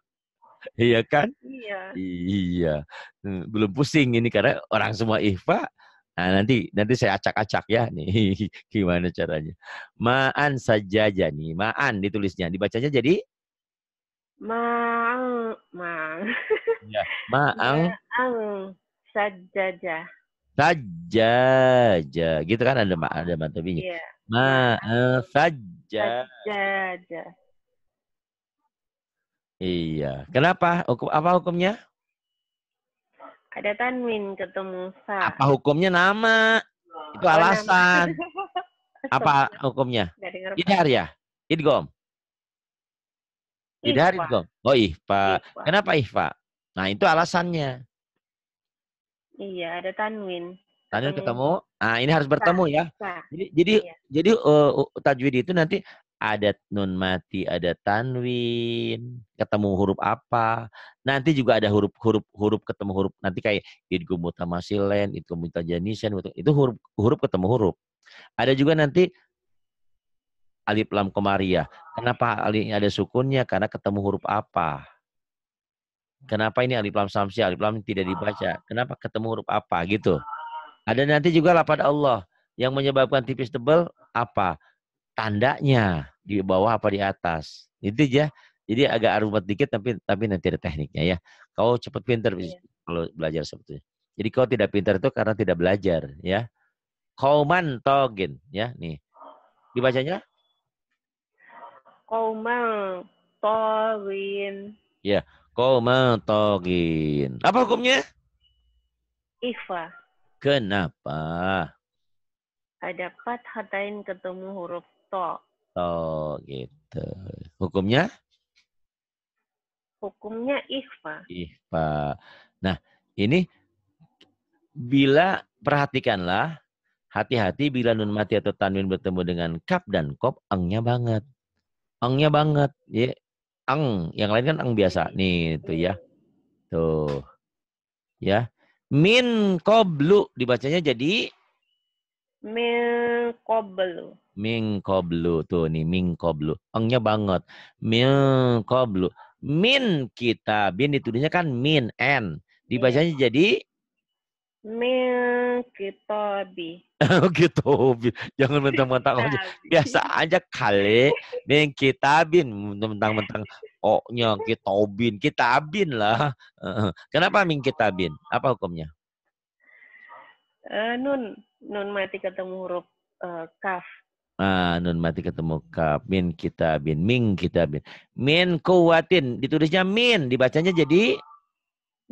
Iya kan? Iya. Iya. Hmm, belum pusing ini karena orang semua ihfa Nah, nanti nanti saya acak-acak ya nih gimana caranya. Ma'an saja nih. Ma'an ditulisnya, dibacanya jadi Ma'ang, ma'ang. Ya, ma'ang. Ma'ang sajaja. Sajaja. Gitu kan ada ma ada mantabinya. Iya. Ma'ang saja Sajaja. Iya. Kenapa? Hukum apa hukumnya? Ada tanwin ketemu sa. Apa hukumnya nama? Oh, Itu alasan. Nama. Apa hukumnya? Idhar ya? Idgom? Idhar idgom? Oh ihfa. ihfa. Kenapa ihfa? Nah itu alasannya. Iya ada tanwin. Tanwin ketemu. Nah ini harus bertemu ya. Jadi jadi iya. jadi eh, uh, tajwid itu nanti ada nun mati, ada tanwin, ketemu huruf apa. Nanti juga ada huruf-huruf huruf ketemu huruf. Nanti kayak idgham mutamasilen, itu mutajanisen, gitu. itu huruf huruf ketemu huruf. Ada juga nanti alif lam komariah. Kenapa alif ini ada sukunnya? Karena ketemu huruf apa? Kenapa ini alif lam samsi alif lam tidak dibaca? Kenapa ketemu huruf apa gitu? Ada nanti juga lapad Allah yang menyebabkan tipis tebal apa? tandanya di bawah apa di atas. Itu aja. Jadi agak rumit dikit tapi tapi nanti ada tekniknya ya. Kau cepat pinter yeah. kalau belajar sebetulnya. Jadi kau tidak pintar itu karena tidak belajar ya. Kauman togin ya nih. Dibacanya? Kauman togin. Ya, kauman togin. Apa hukumnya? Iva. Kenapa? Ada empat hatain ketemu huruf tol. Oh, gitu. Hukumnya? Hukumnya ikhfa. Ikhfa. Nah ini bila perhatikanlah hati-hati bila nun mati atau tanwin bertemu dengan kap dan kop angnya banget. Angnya banget. Ya. Ang, yang lain kan ang biasa. Nih itu ya. Tuh. Ya. Min koblu dibacanya jadi min koblu. Ming koblu Tuh nih, ming koblu. Engnya banget. Min koblu. Min kitabin ditulisnya kan min, n. Dibacanya iya. jadi? Min kitabi. Oh, gitu, Jangan mentang-mentang. aja. Biasa aja kali. Min kitabin. Mentang-mentang. kita bin kitabin. Kitabin lah. Kenapa min kitabin? Apa hukumnya? Uh, nun. Nun mati ketemu huruf uh, kaf. Ah, nun mati ketemu kaf. Min kita bin. Min kita bin. Min kuwatin. Ditulisnya min. Dibacanya jadi? Oh.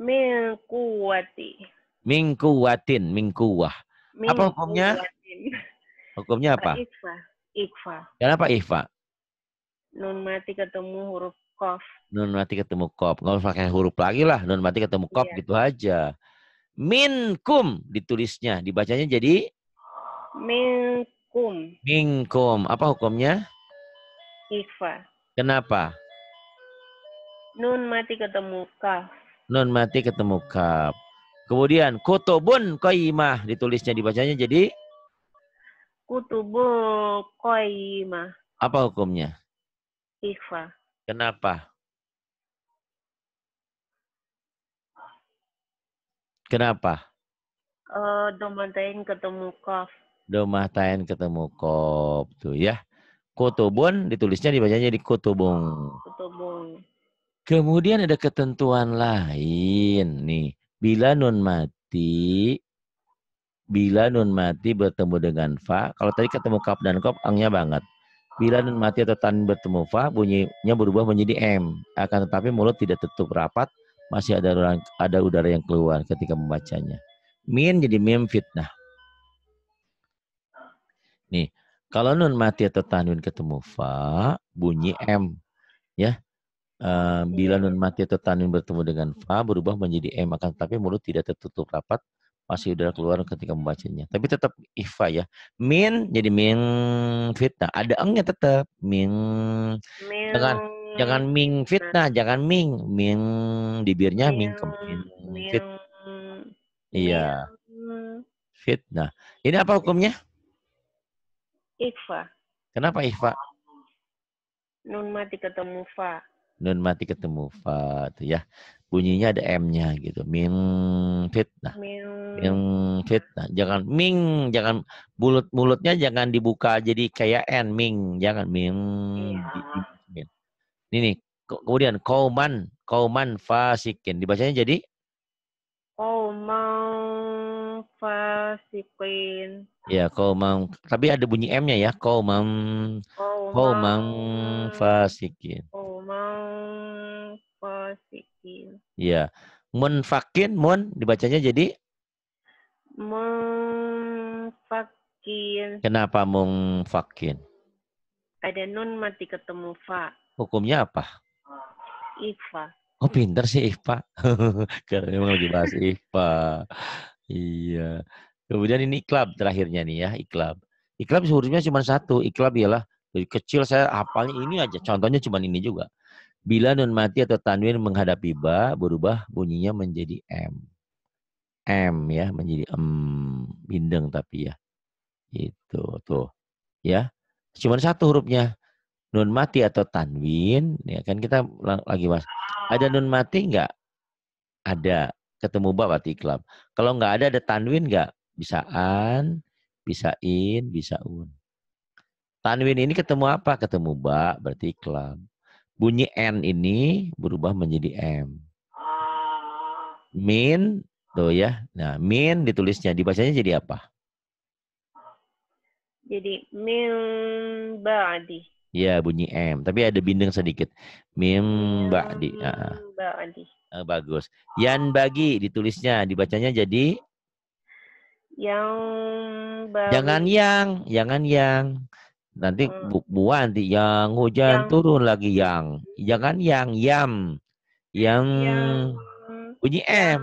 Min kuwati. Min kuwatin. Min kuwah. Min apa hukumnya? Kuwatin. Hukumnya apa? Ikfa. Ikfa. Kenapa ikfa? Nun mati ketemu huruf kof. Nun mati ketemu kof. Nggak usah pakai huruf lagi lah. Nun mati ketemu kof iya. gitu aja. Min kum ditulisnya. Dibacanya jadi? Min minkum. Minkum. Apa hukumnya? Ikhfa. Kenapa? Nun mati ketemu kaf. Nun mati ketemu kaf. Kemudian kutubun koimah ditulisnya dibacanya jadi kutubun koimah. Apa hukumnya? Ikhfa. Kenapa? Kenapa? Uh, eh, domantain ketemu kaf. Domah tain ketemu kop tuh ya. Kotobon ditulisnya dibacanya di Kotobong. Kotobong. Kemudian ada ketentuan lain nih. Bila nun mati bila nun mati bertemu dengan fa, kalau tadi ketemu kap dan kop angnya banget. Bila nun mati atau tan bertemu fa, bunyinya berubah menjadi m. Akan tetapi mulut tidak tertutup rapat, masih ada udara, ada udara yang keluar ketika membacanya. Min jadi mim fitnah. Nih, kalau nun mati atau tanwin ketemu fa, bunyi ah. m. Ya. Uh, bila nun mati atau tanwin bertemu dengan fa berubah menjadi m akan tapi mulut tidak tertutup rapat masih udara keluar ketika membacanya. Tapi tetap ifa ya. Min jadi min fitnah. Ada engnya tetap min. min. Jangan jangan ming fitnah, jangan min ming bibirnya ming ke min fit. Iya. iya. Fitnah. Ini apa hukumnya? Ikhfa. Kenapa ikhfa? Nun mati ketemu fa. Nun mati ketemu fa tuh ya. Bunyinya ada M-nya gitu. Min fitnah. Min, min fitnah. Jangan ming, jangan mulut mulutnya jangan dibuka jadi kayak N ming, jangan ming. Iya. Ini nih. Kemudian kauman, kauman fasikin dibacanya jadi kauman Queen. Ya, kau mang, Tapi ada bunyi M-nya ya, Kau mang fasikin, kau mang fasikin, Ya. fakin, mun dibacanya jadi Mun fakin. Kenapa mun fakin? Ada nun mati ketemu fa. Hukumnya apa? Ifa. Oh pinter sih Ifa. Karena memang lagi bahas Ifa. Iya. Kemudian ini iklab terakhirnya nih ya, iklab. Iklab hurufnya cuma satu. Iklab ialah dari kecil saya hafalnya ini aja. Contohnya cuma ini juga. Bila nun mati atau tanwin menghadapi ba, berubah bunyinya menjadi m. M ya, menjadi m bindeng tapi ya. Itu tuh. Ya. Cuma satu hurufnya. Nun mati atau tanwin, ya kan kita lagi mas. Ada nun mati enggak? Ada. Ketemu ba berarti iklab. Kalau enggak ada ada tanwin enggak? Bisa an, bisa in, bisa un. Tanwin ini ketemu apa? Ketemu ba, berarti iklam. Bunyi n ini berubah menjadi m. Min, tuh ya. Nah, min ditulisnya, dibacanya jadi apa? Jadi min ba'di. Ya, bunyi M. Tapi ada bindeng sedikit. Mim ba'di. Mim ba'di. Eh, bagus. Yan bagi ditulisnya, dibacanya jadi yang baru. Jangan yang, jangan yang. Nanti hmm. bu buah nanti yang hujan yang. turun lagi yang. Jangan yang yam. Yang, yang bunyi m.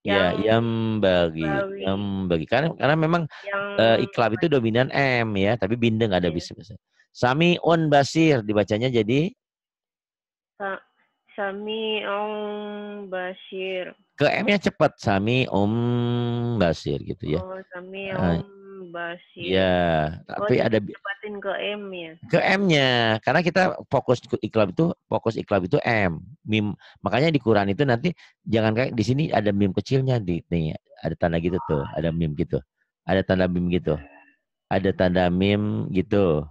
Yang, ya, yang bagi, yang bagi. Karena karena memang yang, uh, iklab itu dominan m ya, tapi bindeng ada iya. bisa. Sami on basir dibacanya jadi Sami Om Basir. Ke M-nya cepat. Sami Om Basir gitu ya. Oh, Sami ah, Om Basir. Iya, oh, tapi oh, ada cepatin ke M-nya. Ke M-nya. Karena kita fokus iklab itu fokus iklab itu M. Mim makanya di Quran itu nanti jangan kayak di sini ada mim kecilnya di nih, ada tanda gitu tuh, ada mim gitu. Ada tanda mim gitu. Ada tanda mim gitu.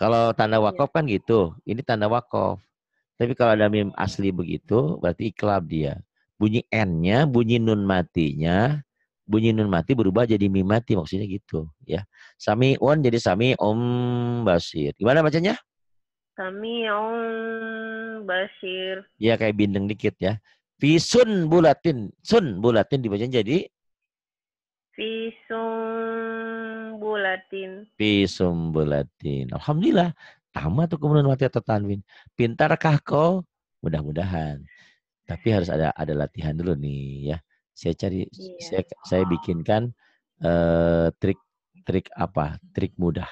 Kalau tanda iya. wakof kan gitu. Ini tanda wakof. Tapi kalau ada mim asli begitu, berarti iklab dia. Bunyi N-nya, bunyi nun matinya, bunyi nun mati berubah jadi mim mati, maksudnya gitu. ya. Sami on jadi sami om basir. Gimana bacanya? Sami om basir. Ya kayak bindeng dikit ya. Fisun bulatin. Sun bulatin dibaca jadi? Fisun bulatin. Fisun bulatin. Alhamdulillah. Tama tuh kemudian mati atau tanwin. Pintarkah kau? Mudah-mudahan. Tapi harus ada ada latihan dulu nih ya. Saya cari iya. saya saya bikinkan eh, trik trik apa? Trik mudah.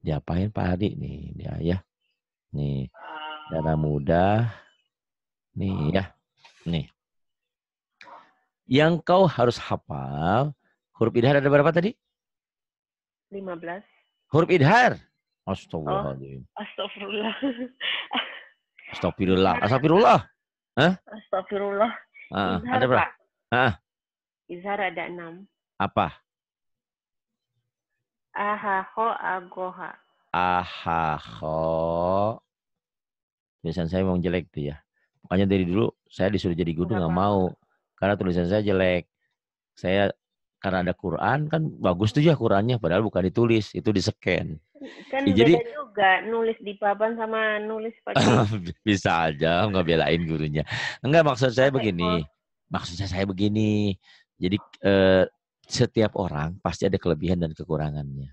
Diapain Pak Hadi nih dia ya. Nih. Cara mudah. Nih ya. Nih. Yang kau harus hafal huruf idhar ada berapa tadi? 15. Huruf idhar? Astagfirullahaladzim. Oh, astagfirullah. Astagfirullah. Astagfirullah. Hah? Astagfirullah. Ah, ah. ada berapa? Ah, ah. Izhar ada enam. Apa? Ahaho agoha. Ahaho. Tulisan saya memang jelek tuh ya. Makanya dari dulu saya disuruh jadi guru nggak mau. Karena tulisan saya jelek. Saya karena ada Quran kan bagus tuh ya Qurannya padahal bukan ditulis itu di scan Kan ya, jadi, juga nulis di papan sama nulis pakai. bisa aja nggak belain gurunya. Enggak maksud saya begini. maksud saya begini. Jadi eh, setiap orang pasti ada kelebihan dan kekurangannya.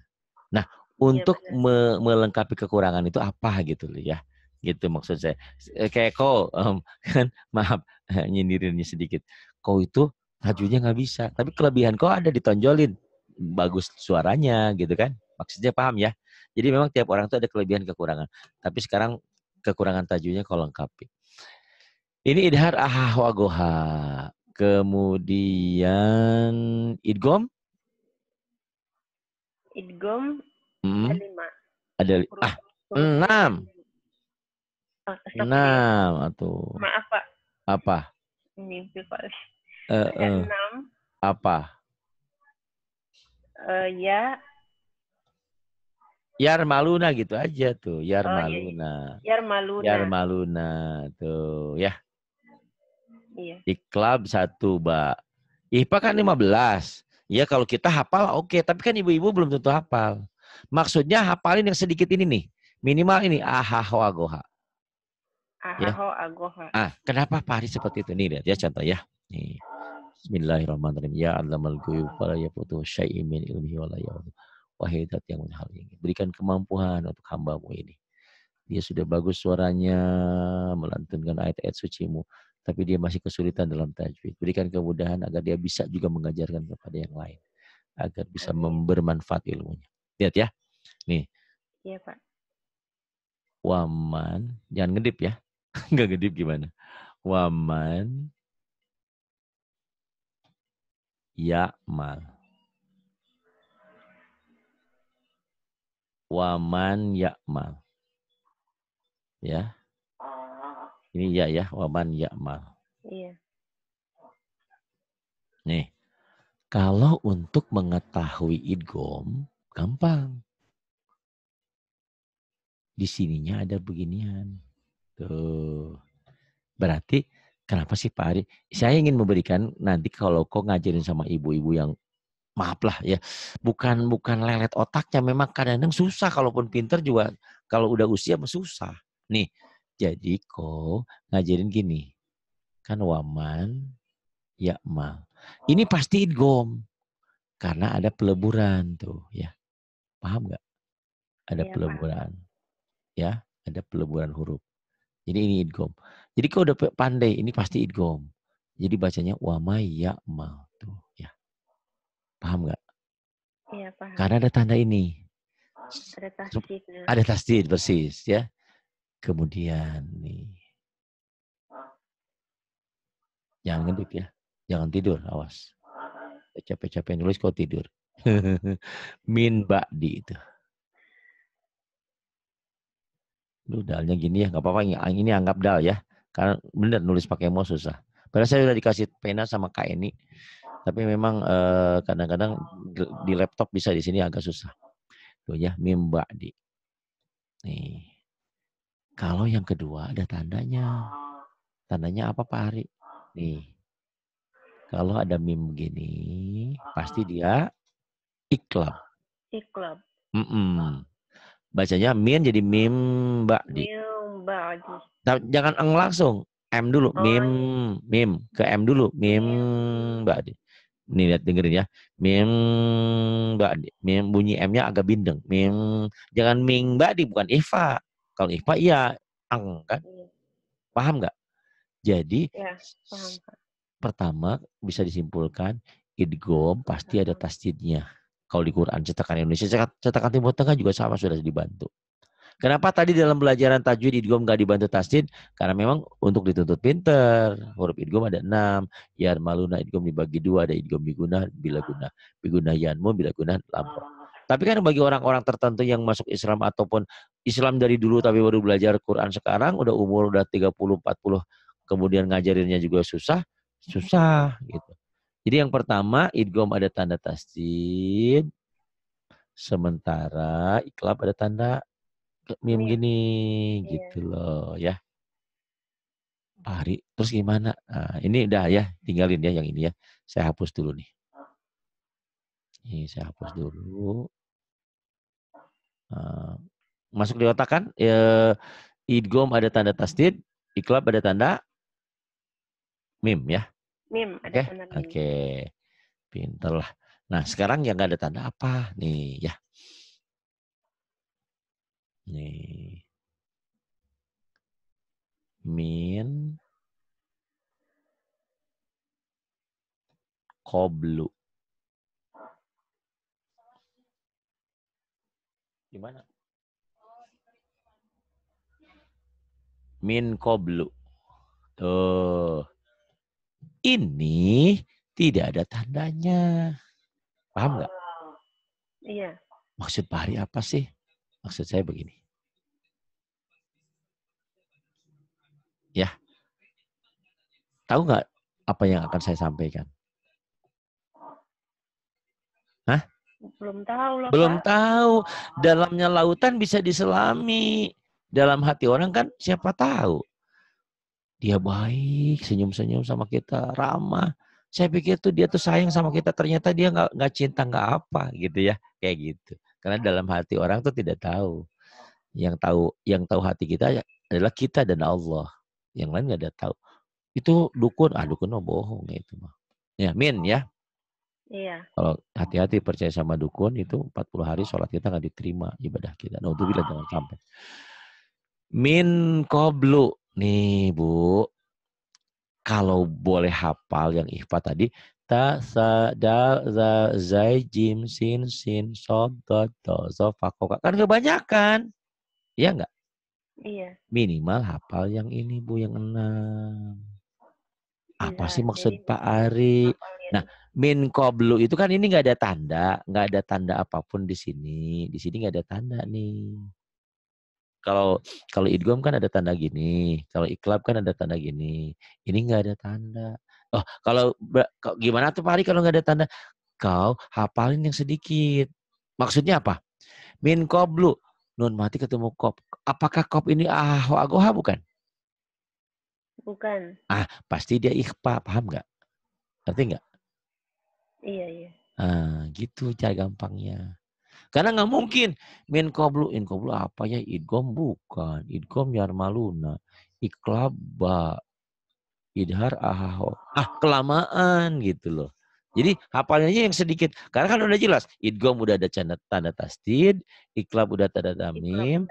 Nah, iya, untuk ya, me melengkapi kekurangan itu apa gitu loh ya. Gitu maksud saya. Eh, kayak kau um, kan maaf nyindirinnya sedikit. Kau itu majunya nggak bisa, tapi kelebihan kau ada ditonjolin. Bagus suaranya gitu kan. Maksudnya paham ya? Jadi memang tiap orang itu ada kelebihan kekurangan. Tapi sekarang kekurangan tajunya kau lengkapi. Ini idhar ahwagoha. Kemudian idgom? Idgom hmm. ada lima. Ada ah, enam. Oh, enam atau maaf pak apa mimpi pak uh, uh. enam apa uh, ya Yar Maluna gitu aja tuh, Yar oh, iya, Maluna. Iya. Yar Maluna. Yar Maluna tuh, ya. Iya. Di klub satu, Mbak. IPA kan 15. Ya kalau kita hafal oke, okay. tapi kan ibu-ibu belum tentu hafal. Maksudnya hafalin yang sedikit ini nih. Minimal ini ahaho agoha. Ya. Ahaho ya. Ah, kenapa Pak seperti itu nih lihat ya contoh ya. Nih. Bismillahirrahmanirrahim. Ya Allah ghuyub wa ya min ilmihi wa ya Allah. Wahai zat yang hal ini. Berikan kemampuan untuk hambamu ini. Dia sudah bagus suaranya, melantunkan ayat-ayat sucimu. Tapi dia masih kesulitan dalam tajwid. Berikan kemudahan agar dia bisa juga mengajarkan kepada yang lain. Agar bisa membermanfaat ilmunya. Lihat ya. Nih. Iya Pak. Waman. Jangan ngedip ya. Enggak ngedip gimana. Waman. Ya'mal. Ya waman yakmal. Ya. Ah. Ini ya ya, waman yakmal. Iya. Nih. Kalau untuk mengetahui idgom gampang. Di sininya ada beginian. Tuh. Berarti kenapa sih Pak Ari? Saya ingin memberikan nanti kalau kau ngajarin sama ibu-ibu yang maaf lah ya bukan bukan lelet otaknya memang kadang-kadang susah kalaupun pinter juga kalau udah usia susah nih jadi kok ngajarin gini kan waman ya mal ini pasti idgom karena ada peleburan tuh ya paham nggak ada ya, peleburan paham. ya ada peleburan huruf jadi ini idgom jadi kau udah pandai ini pasti idgom jadi bacanya wama ya mal Paham nggak? Iya, paham. Karena ada tanda ini. Oh, ada tasdid. Nah. Ada tasdid, persis. ya. Kemudian nih. Jangan ngedip ya. Jangan tidur, awas. Capek-capek nulis kok tidur. Min ba'di itu. Lu dalnya gini ya, nggak apa-apa. Ini ah, anggap dal ya. Karena bener nulis pakai mouse susah. Padahal saya udah dikasih pena sama Kak ini tapi memang eh, kadang-kadang uh, di laptop bisa di sini agak susah. Tuh ya, mimba di. Nih. Kalau yang kedua ada tandanya. Tandanya apa Pak Ari? Nih. Kalau ada mim gini, pasti dia iklab. Iklab. Mm -mm. Bacanya min jadi mim di. Mim Jangan eng langsung. M dulu, mim, oh, mim. Iya. Ke M dulu, mim iya. mbak di. Nih lihat dengerin ya. Mim ba'di. Mim bunyi M-nya agak bindeng. Mim jangan ming ba'di bukan ifa. Kalau ifa iya ang kan. Paham nggak? Jadi ya, paham. pertama bisa disimpulkan idgom pasti ada tasjidnya Kalau di Quran cetakan Indonesia, cetakan Timur Tengah juga sama sudah dibantu. Kenapa tadi dalam pelajaran tajwid idgham nggak dibantu tasdid? Karena memang untuk dituntut pinter. Huruf idgham ada enam. Yan maluna idgham dibagi dua. Ada idgham biguna, bila guna. Biguna yanmu, bila guna lampau. Tapi kan bagi orang-orang tertentu yang masuk Islam ataupun Islam dari dulu tapi baru belajar Quran sekarang udah umur udah 30 40 kemudian ngajarinnya juga susah, susah gitu. Jadi yang pertama idgham ada tanda tasdid, sementara iklab ada tanda mim iya. gini iya. gitu loh ya. Pak Hari, terus gimana? Nah, ini udah ya, tinggalin ya yang ini ya. Saya hapus dulu nih. Ini saya hapus dulu. Nah, masuk di otak kan? Ya, idgom ada tanda tasdid, iklab ada tanda mim ya. Mim ada okay. tanda mim. Oke. Okay. Pinter lah. Nah, sekarang yang nggak ada tanda apa nih ya? Nih. Min koblu. Gimana? Min koblu. Tuh. Ini tidak ada tandanya. Paham nggak? Iya. Maksud Pak Hari apa sih? Maksud saya begini. Ya. Tahu nggak apa yang akan saya sampaikan? Hah? Belum tahu loh. Belum Pak. tahu. Dalamnya lautan bisa diselami. Dalam hati orang kan siapa tahu. Dia baik, senyum-senyum sama kita, ramah. Saya pikir tuh dia tuh sayang sama kita, ternyata dia nggak nggak cinta nggak apa gitu ya, kayak gitu. Karena dalam hati orang tuh tidak tahu. Yang tahu yang tahu hati kita ya adalah kita dan Allah. Yang lain nggak ada tahu. Itu dukun, ah dukun oh bohong ya itu mah. Ya, min ya. Iya. Kalau hati-hati percaya sama dukun itu 40 hari sholat kita nggak diterima ibadah kita. Nah, untuk bila jangan sampai. Min koblu nih bu, kalau boleh hafal yang ihfa tadi, ta sa da za zai jim sin sin sob dot do zo fakoka. Kan kebanyakan. Iya enggak? Iya. Minimal hafal yang ini Bu yang enam. Apa Bila, sih maksud jadi, Pak Ari? Nah, min koblu itu kan ini nggak ada tanda, nggak ada tanda apapun di sini. Di sini nggak ada tanda nih. Kalau kalau idgom kan ada tanda gini, kalau iklab kan ada tanda gini. Ini nggak ada tanda. Oh, kalau gimana tuh Pak Ari kalau nggak ada tanda? Kau hafalin yang sedikit. Maksudnya apa? Min koblu. Nun mati ketemu kop. Apakah kop ini ahwa agoha bukan? Bukan. Ah, pasti dia ikhfa. Paham nggak? Ngerti nggak? Iya, iya. Ah, gitu cara gampangnya. Karena nggak mungkin min koblu, in koblu apa ya? Idgom bukan, idgom yarmaluna, iklaba, idhar ahaho. Ah, kelamaan gitu loh. Jadi hafalannya yang sedikit. Karena kan udah jelas, idgom udah ada tanda, tanda tasdid, iklab udah tanda tamim.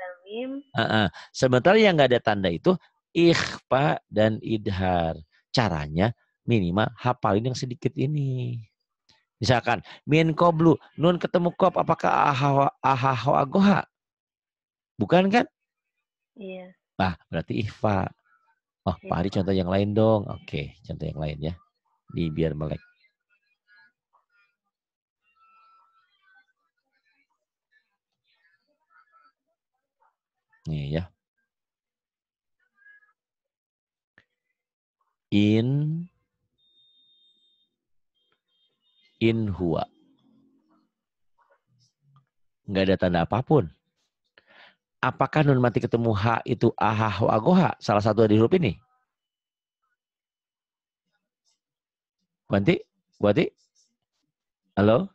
Uh -uh. Sementara yang nggak ada tanda itu ikhfa dan idhar. Caranya minimal hafalin yang sedikit ini. Misalkan min koblu nun ketemu kop, apakah ahaho ahaho agoha? Bukan kan? Iya. Nah, berarti ikhfa. Oh, Pak Ari contoh yang lain dong. Oke, contoh yang lain ya. Di biar melek. Nih ya. In in Hua. Nggak ada tanda apapun apakah nun mati ketemu h itu ahah wa agoha salah satu dari huruf ini? Wanti? Wanti? Halo?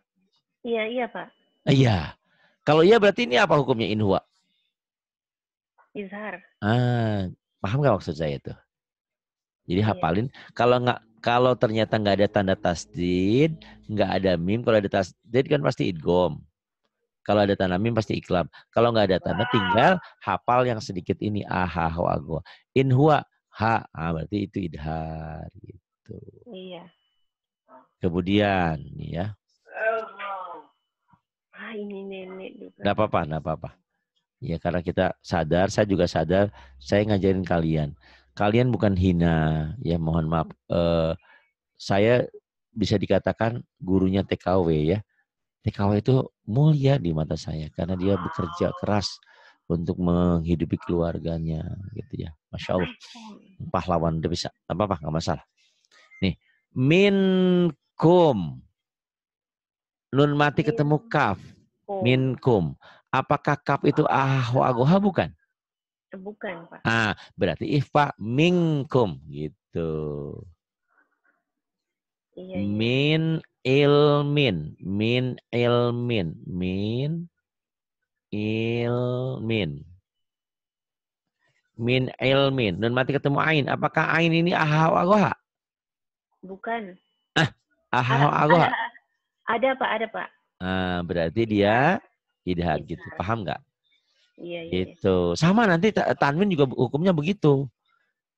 Iya, iya Pak. Iya. Kalau iya berarti ini apa hukumnya in Izhar. Ah, paham nggak maksud saya itu? Jadi iya. hafalin. Iya. Kalau nggak kalau ternyata nggak ada tanda tasdid, nggak ada mim, kalau ada tasdid kan pasti idgom. Kalau ada tanda mim pasti iklam. Kalau nggak ada tanda tinggal hafal yang sedikit ini aha ah, wa gua. In huwa ha, ah, berarti itu idhar gitu. Iya. Kemudian ya. Ah, ini nenek juga. Enggak apa-apa, enggak apa-apa. Ya karena kita sadar, saya juga sadar, saya ngajarin kalian. Kalian bukan hina, ya mohon maaf. Eh, saya bisa dikatakan gurunya TKW ya. TKW itu mulia di mata saya karena dia bekerja keras untuk menghidupi keluarganya gitu ya. Masya Allah. Pahlawan dia bisa. Apa apa nggak masalah. Nih min kum nun mati ketemu kaf min kum, Apakah kaf itu ahwa agoha bukan? Bukan pak. Ah berarti ifa minkum gitu. Iya, iya. Min ilmin min ilmin min ilmin min ilmin dan mati ketemu ain apakah ain ini ahau agoha bukan ah ahau agoha ada, ada pak ada pak ah, berarti iya. dia idhar gitu iya. paham nggak iya iya, iya. itu sama nanti tanwin juga hukumnya begitu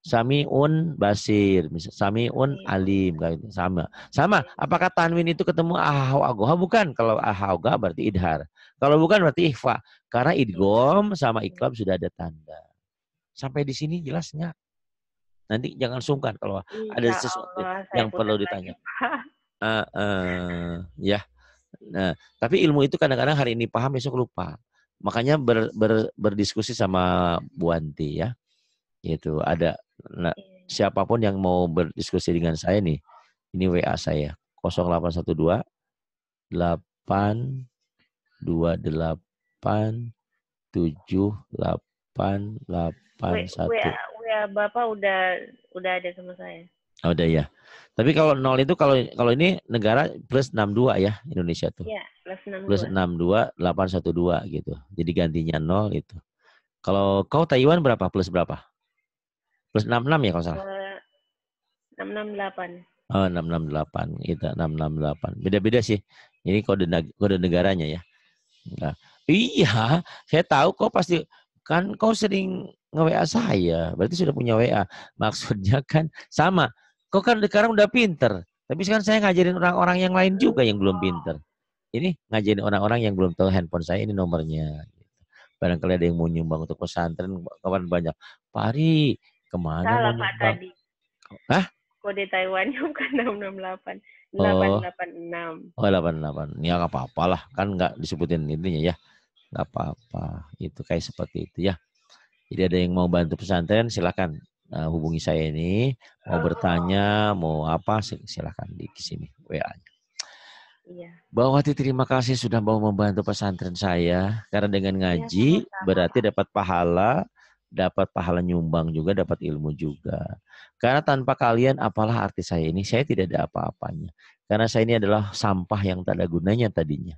Samiun basir, samiun iya. alim gitu. sama. Sama, iya. apakah tanwin itu ketemu ahau agoha bukan? Kalau ahau berarti idhar. Kalau bukan berarti ikhfa. Karena idgom sama iklam iya. sudah ada tanda. Sampai di sini jelas nggak? Nanti jangan sungkan kalau ada sesuatu yang perlu ditanya. uh, uh, ya. Nah, tapi ilmu itu kadang-kadang hari ini paham besok lupa. Makanya ber, ber, berdiskusi sama Bu Anti ya. itu ada Nah, iya. siapapun yang mau berdiskusi dengan saya nih, ini WA saya 0812 828 7881. WA, WA Bapak udah udah ada sama saya. Oh, udah ya. Tapi kalau nol itu kalau kalau ini negara plus 62 ya Indonesia tuh. Iya, plus 62. Plus 62 812 gitu. Jadi gantinya nol itu. Kalau kau Taiwan berapa plus berapa? Plus 66 ya kalau salah? 668. Eh, oh, 668. Kita 668. Beda-beda sih. Ini kode kode negaranya ya. Nah, iya, saya tahu kok pasti kan kau sering nge-WA saya. Berarti sudah punya WA. Maksudnya kan sama. Kau kan sekarang udah pinter. Tapi sekarang saya ngajarin orang-orang yang lain juga yang belum pinter. Ini ngajarin orang-orang yang belum tahu handphone saya ini nomornya. Barangkali ada yang mau nyumbang untuk pesantren, kawan banyak. Pari Kemana? Salah Pak tadi. Hah? Kode Taiwannya bukan 668. 886. Oh, 886. Ya nggak apa-apa lah. Kan nggak disebutin intinya ya. Nggak apa-apa. Itu kayak seperti itu ya. Jadi ada yang mau bantu pesantren silakan uh, hubungi saya ini. Mau oh. bertanya, mau apa silakan di sini WA-nya. Iya. Bahwa terima kasih sudah mau membantu pesantren saya karena dengan iya, ngaji ya, berarti dapat pahala dapat pahala nyumbang juga, dapat ilmu juga. Karena tanpa kalian apalah arti saya ini? Saya tidak ada apa-apanya. Karena saya ini adalah sampah yang tak ada gunanya tadinya.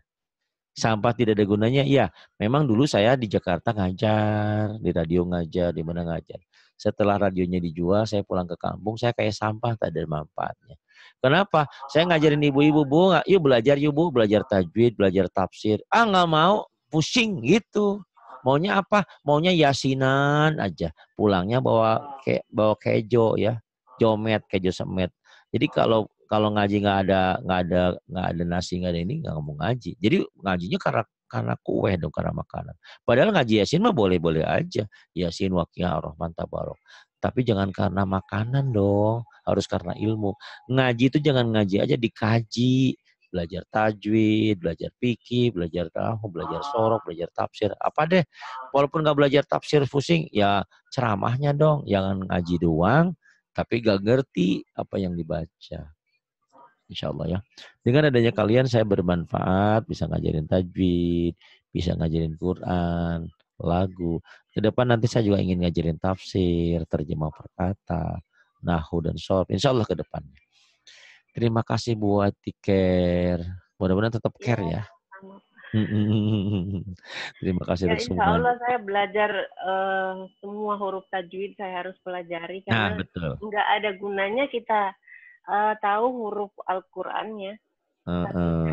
Sampah tidak ada gunanya, ya Memang dulu saya di Jakarta ngajar, di radio ngajar, di mana ngajar. Setelah radionya dijual, saya pulang ke kampung, saya kayak sampah tak ada manfaatnya. Kenapa? Saya ngajarin ibu-ibu, bu, yuk belajar, yuk bu, belajar tajwid, belajar tafsir. Ah, nggak mau, pusing gitu. Maunya apa? Maunya yasinan aja. Pulangnya bawa ke bawa kejo ya. Jomet, kejo semet. Jadi kalau kalau ngaji nggak ada nggak ada nggak ada nasi nggak ada ini nggak mau ngaji. Jadi ngajinya karena karena kue dong karena makanan. Padahal ngaji yasin mah boleh-boleh aja. Yasin waqiah rahman tabarok. Tapi jangan karena makanan dong, harus karena ilmu. Ngaji itu jangan ngaji aja dikaji belajar tajwid, belajar fikih, belajar tahu, belajar sorok, ah. belajar tafsir, apa deh. Walaupun nggak belajar tafsir pusing, ya ceramahnya dong, jangan ngaji doang, tapi gak ngerti apa yang dibaca. Insya Allah ya. Dengan adanya kalian saya bermanfaat, bisa ngajarin tajwid, bisa ngajarin Quran, lagu. Ke depan nanti saya juga ingin ngajarin tafsir, terjemah perkata, nahu dan sorok. Insya Allah ke depannya. Terima kasih buat Tiker. Mudah-mudahan tetap iya, care ya. Terima kasih ya, Insya Allah saya belajar uh, semua huruf tajwid saya harus pelajari nah, karena nah, nggak ada gunanya kita uh, tahu huruf Al-Qur'annya. Uh, uh.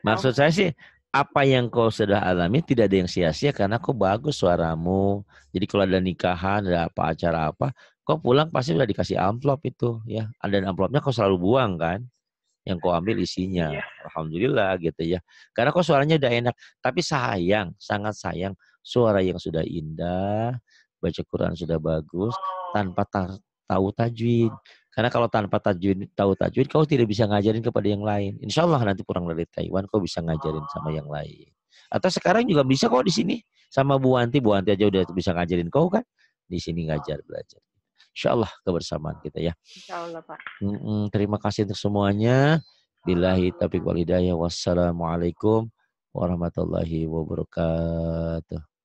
Maksud saya sih apa yang kau sudah alami tidak ada yang sia-sia karena kau bagus suaramu. Jadi kalau ada nikahan, ada apa acara apa, kau pulang pasti udah dikasih amplop itu ya ada amplopnya kau selalu buang kan yang kau ambil isinya yeah. alhamdulillah gitu ya karena kau suaranya udah enak tapi sayang sangat sayang suara yang sudah indah baca Quran sudah bagus tanpa ta tahu tajwid karena kalau tanpa tajwid tahu tajwid kau tidak bisa ngajarin kepada yang lain insya Allah nanti kurang dari Taiwan kau bisa ngajarin sama yang lain atau sekarang juga bisa kok di sini sama Bu Anti, Bu Anti aja udah bisa ngajarin kau kan di sini ngajar belajar Insyaallah kebersamaan kita ya. Insyaallah Pak. Mm-mm, terima kasih untuk semuanya. Bilahi taufiq wal Wassalamualaikum warahmatullahi wabarakatuh.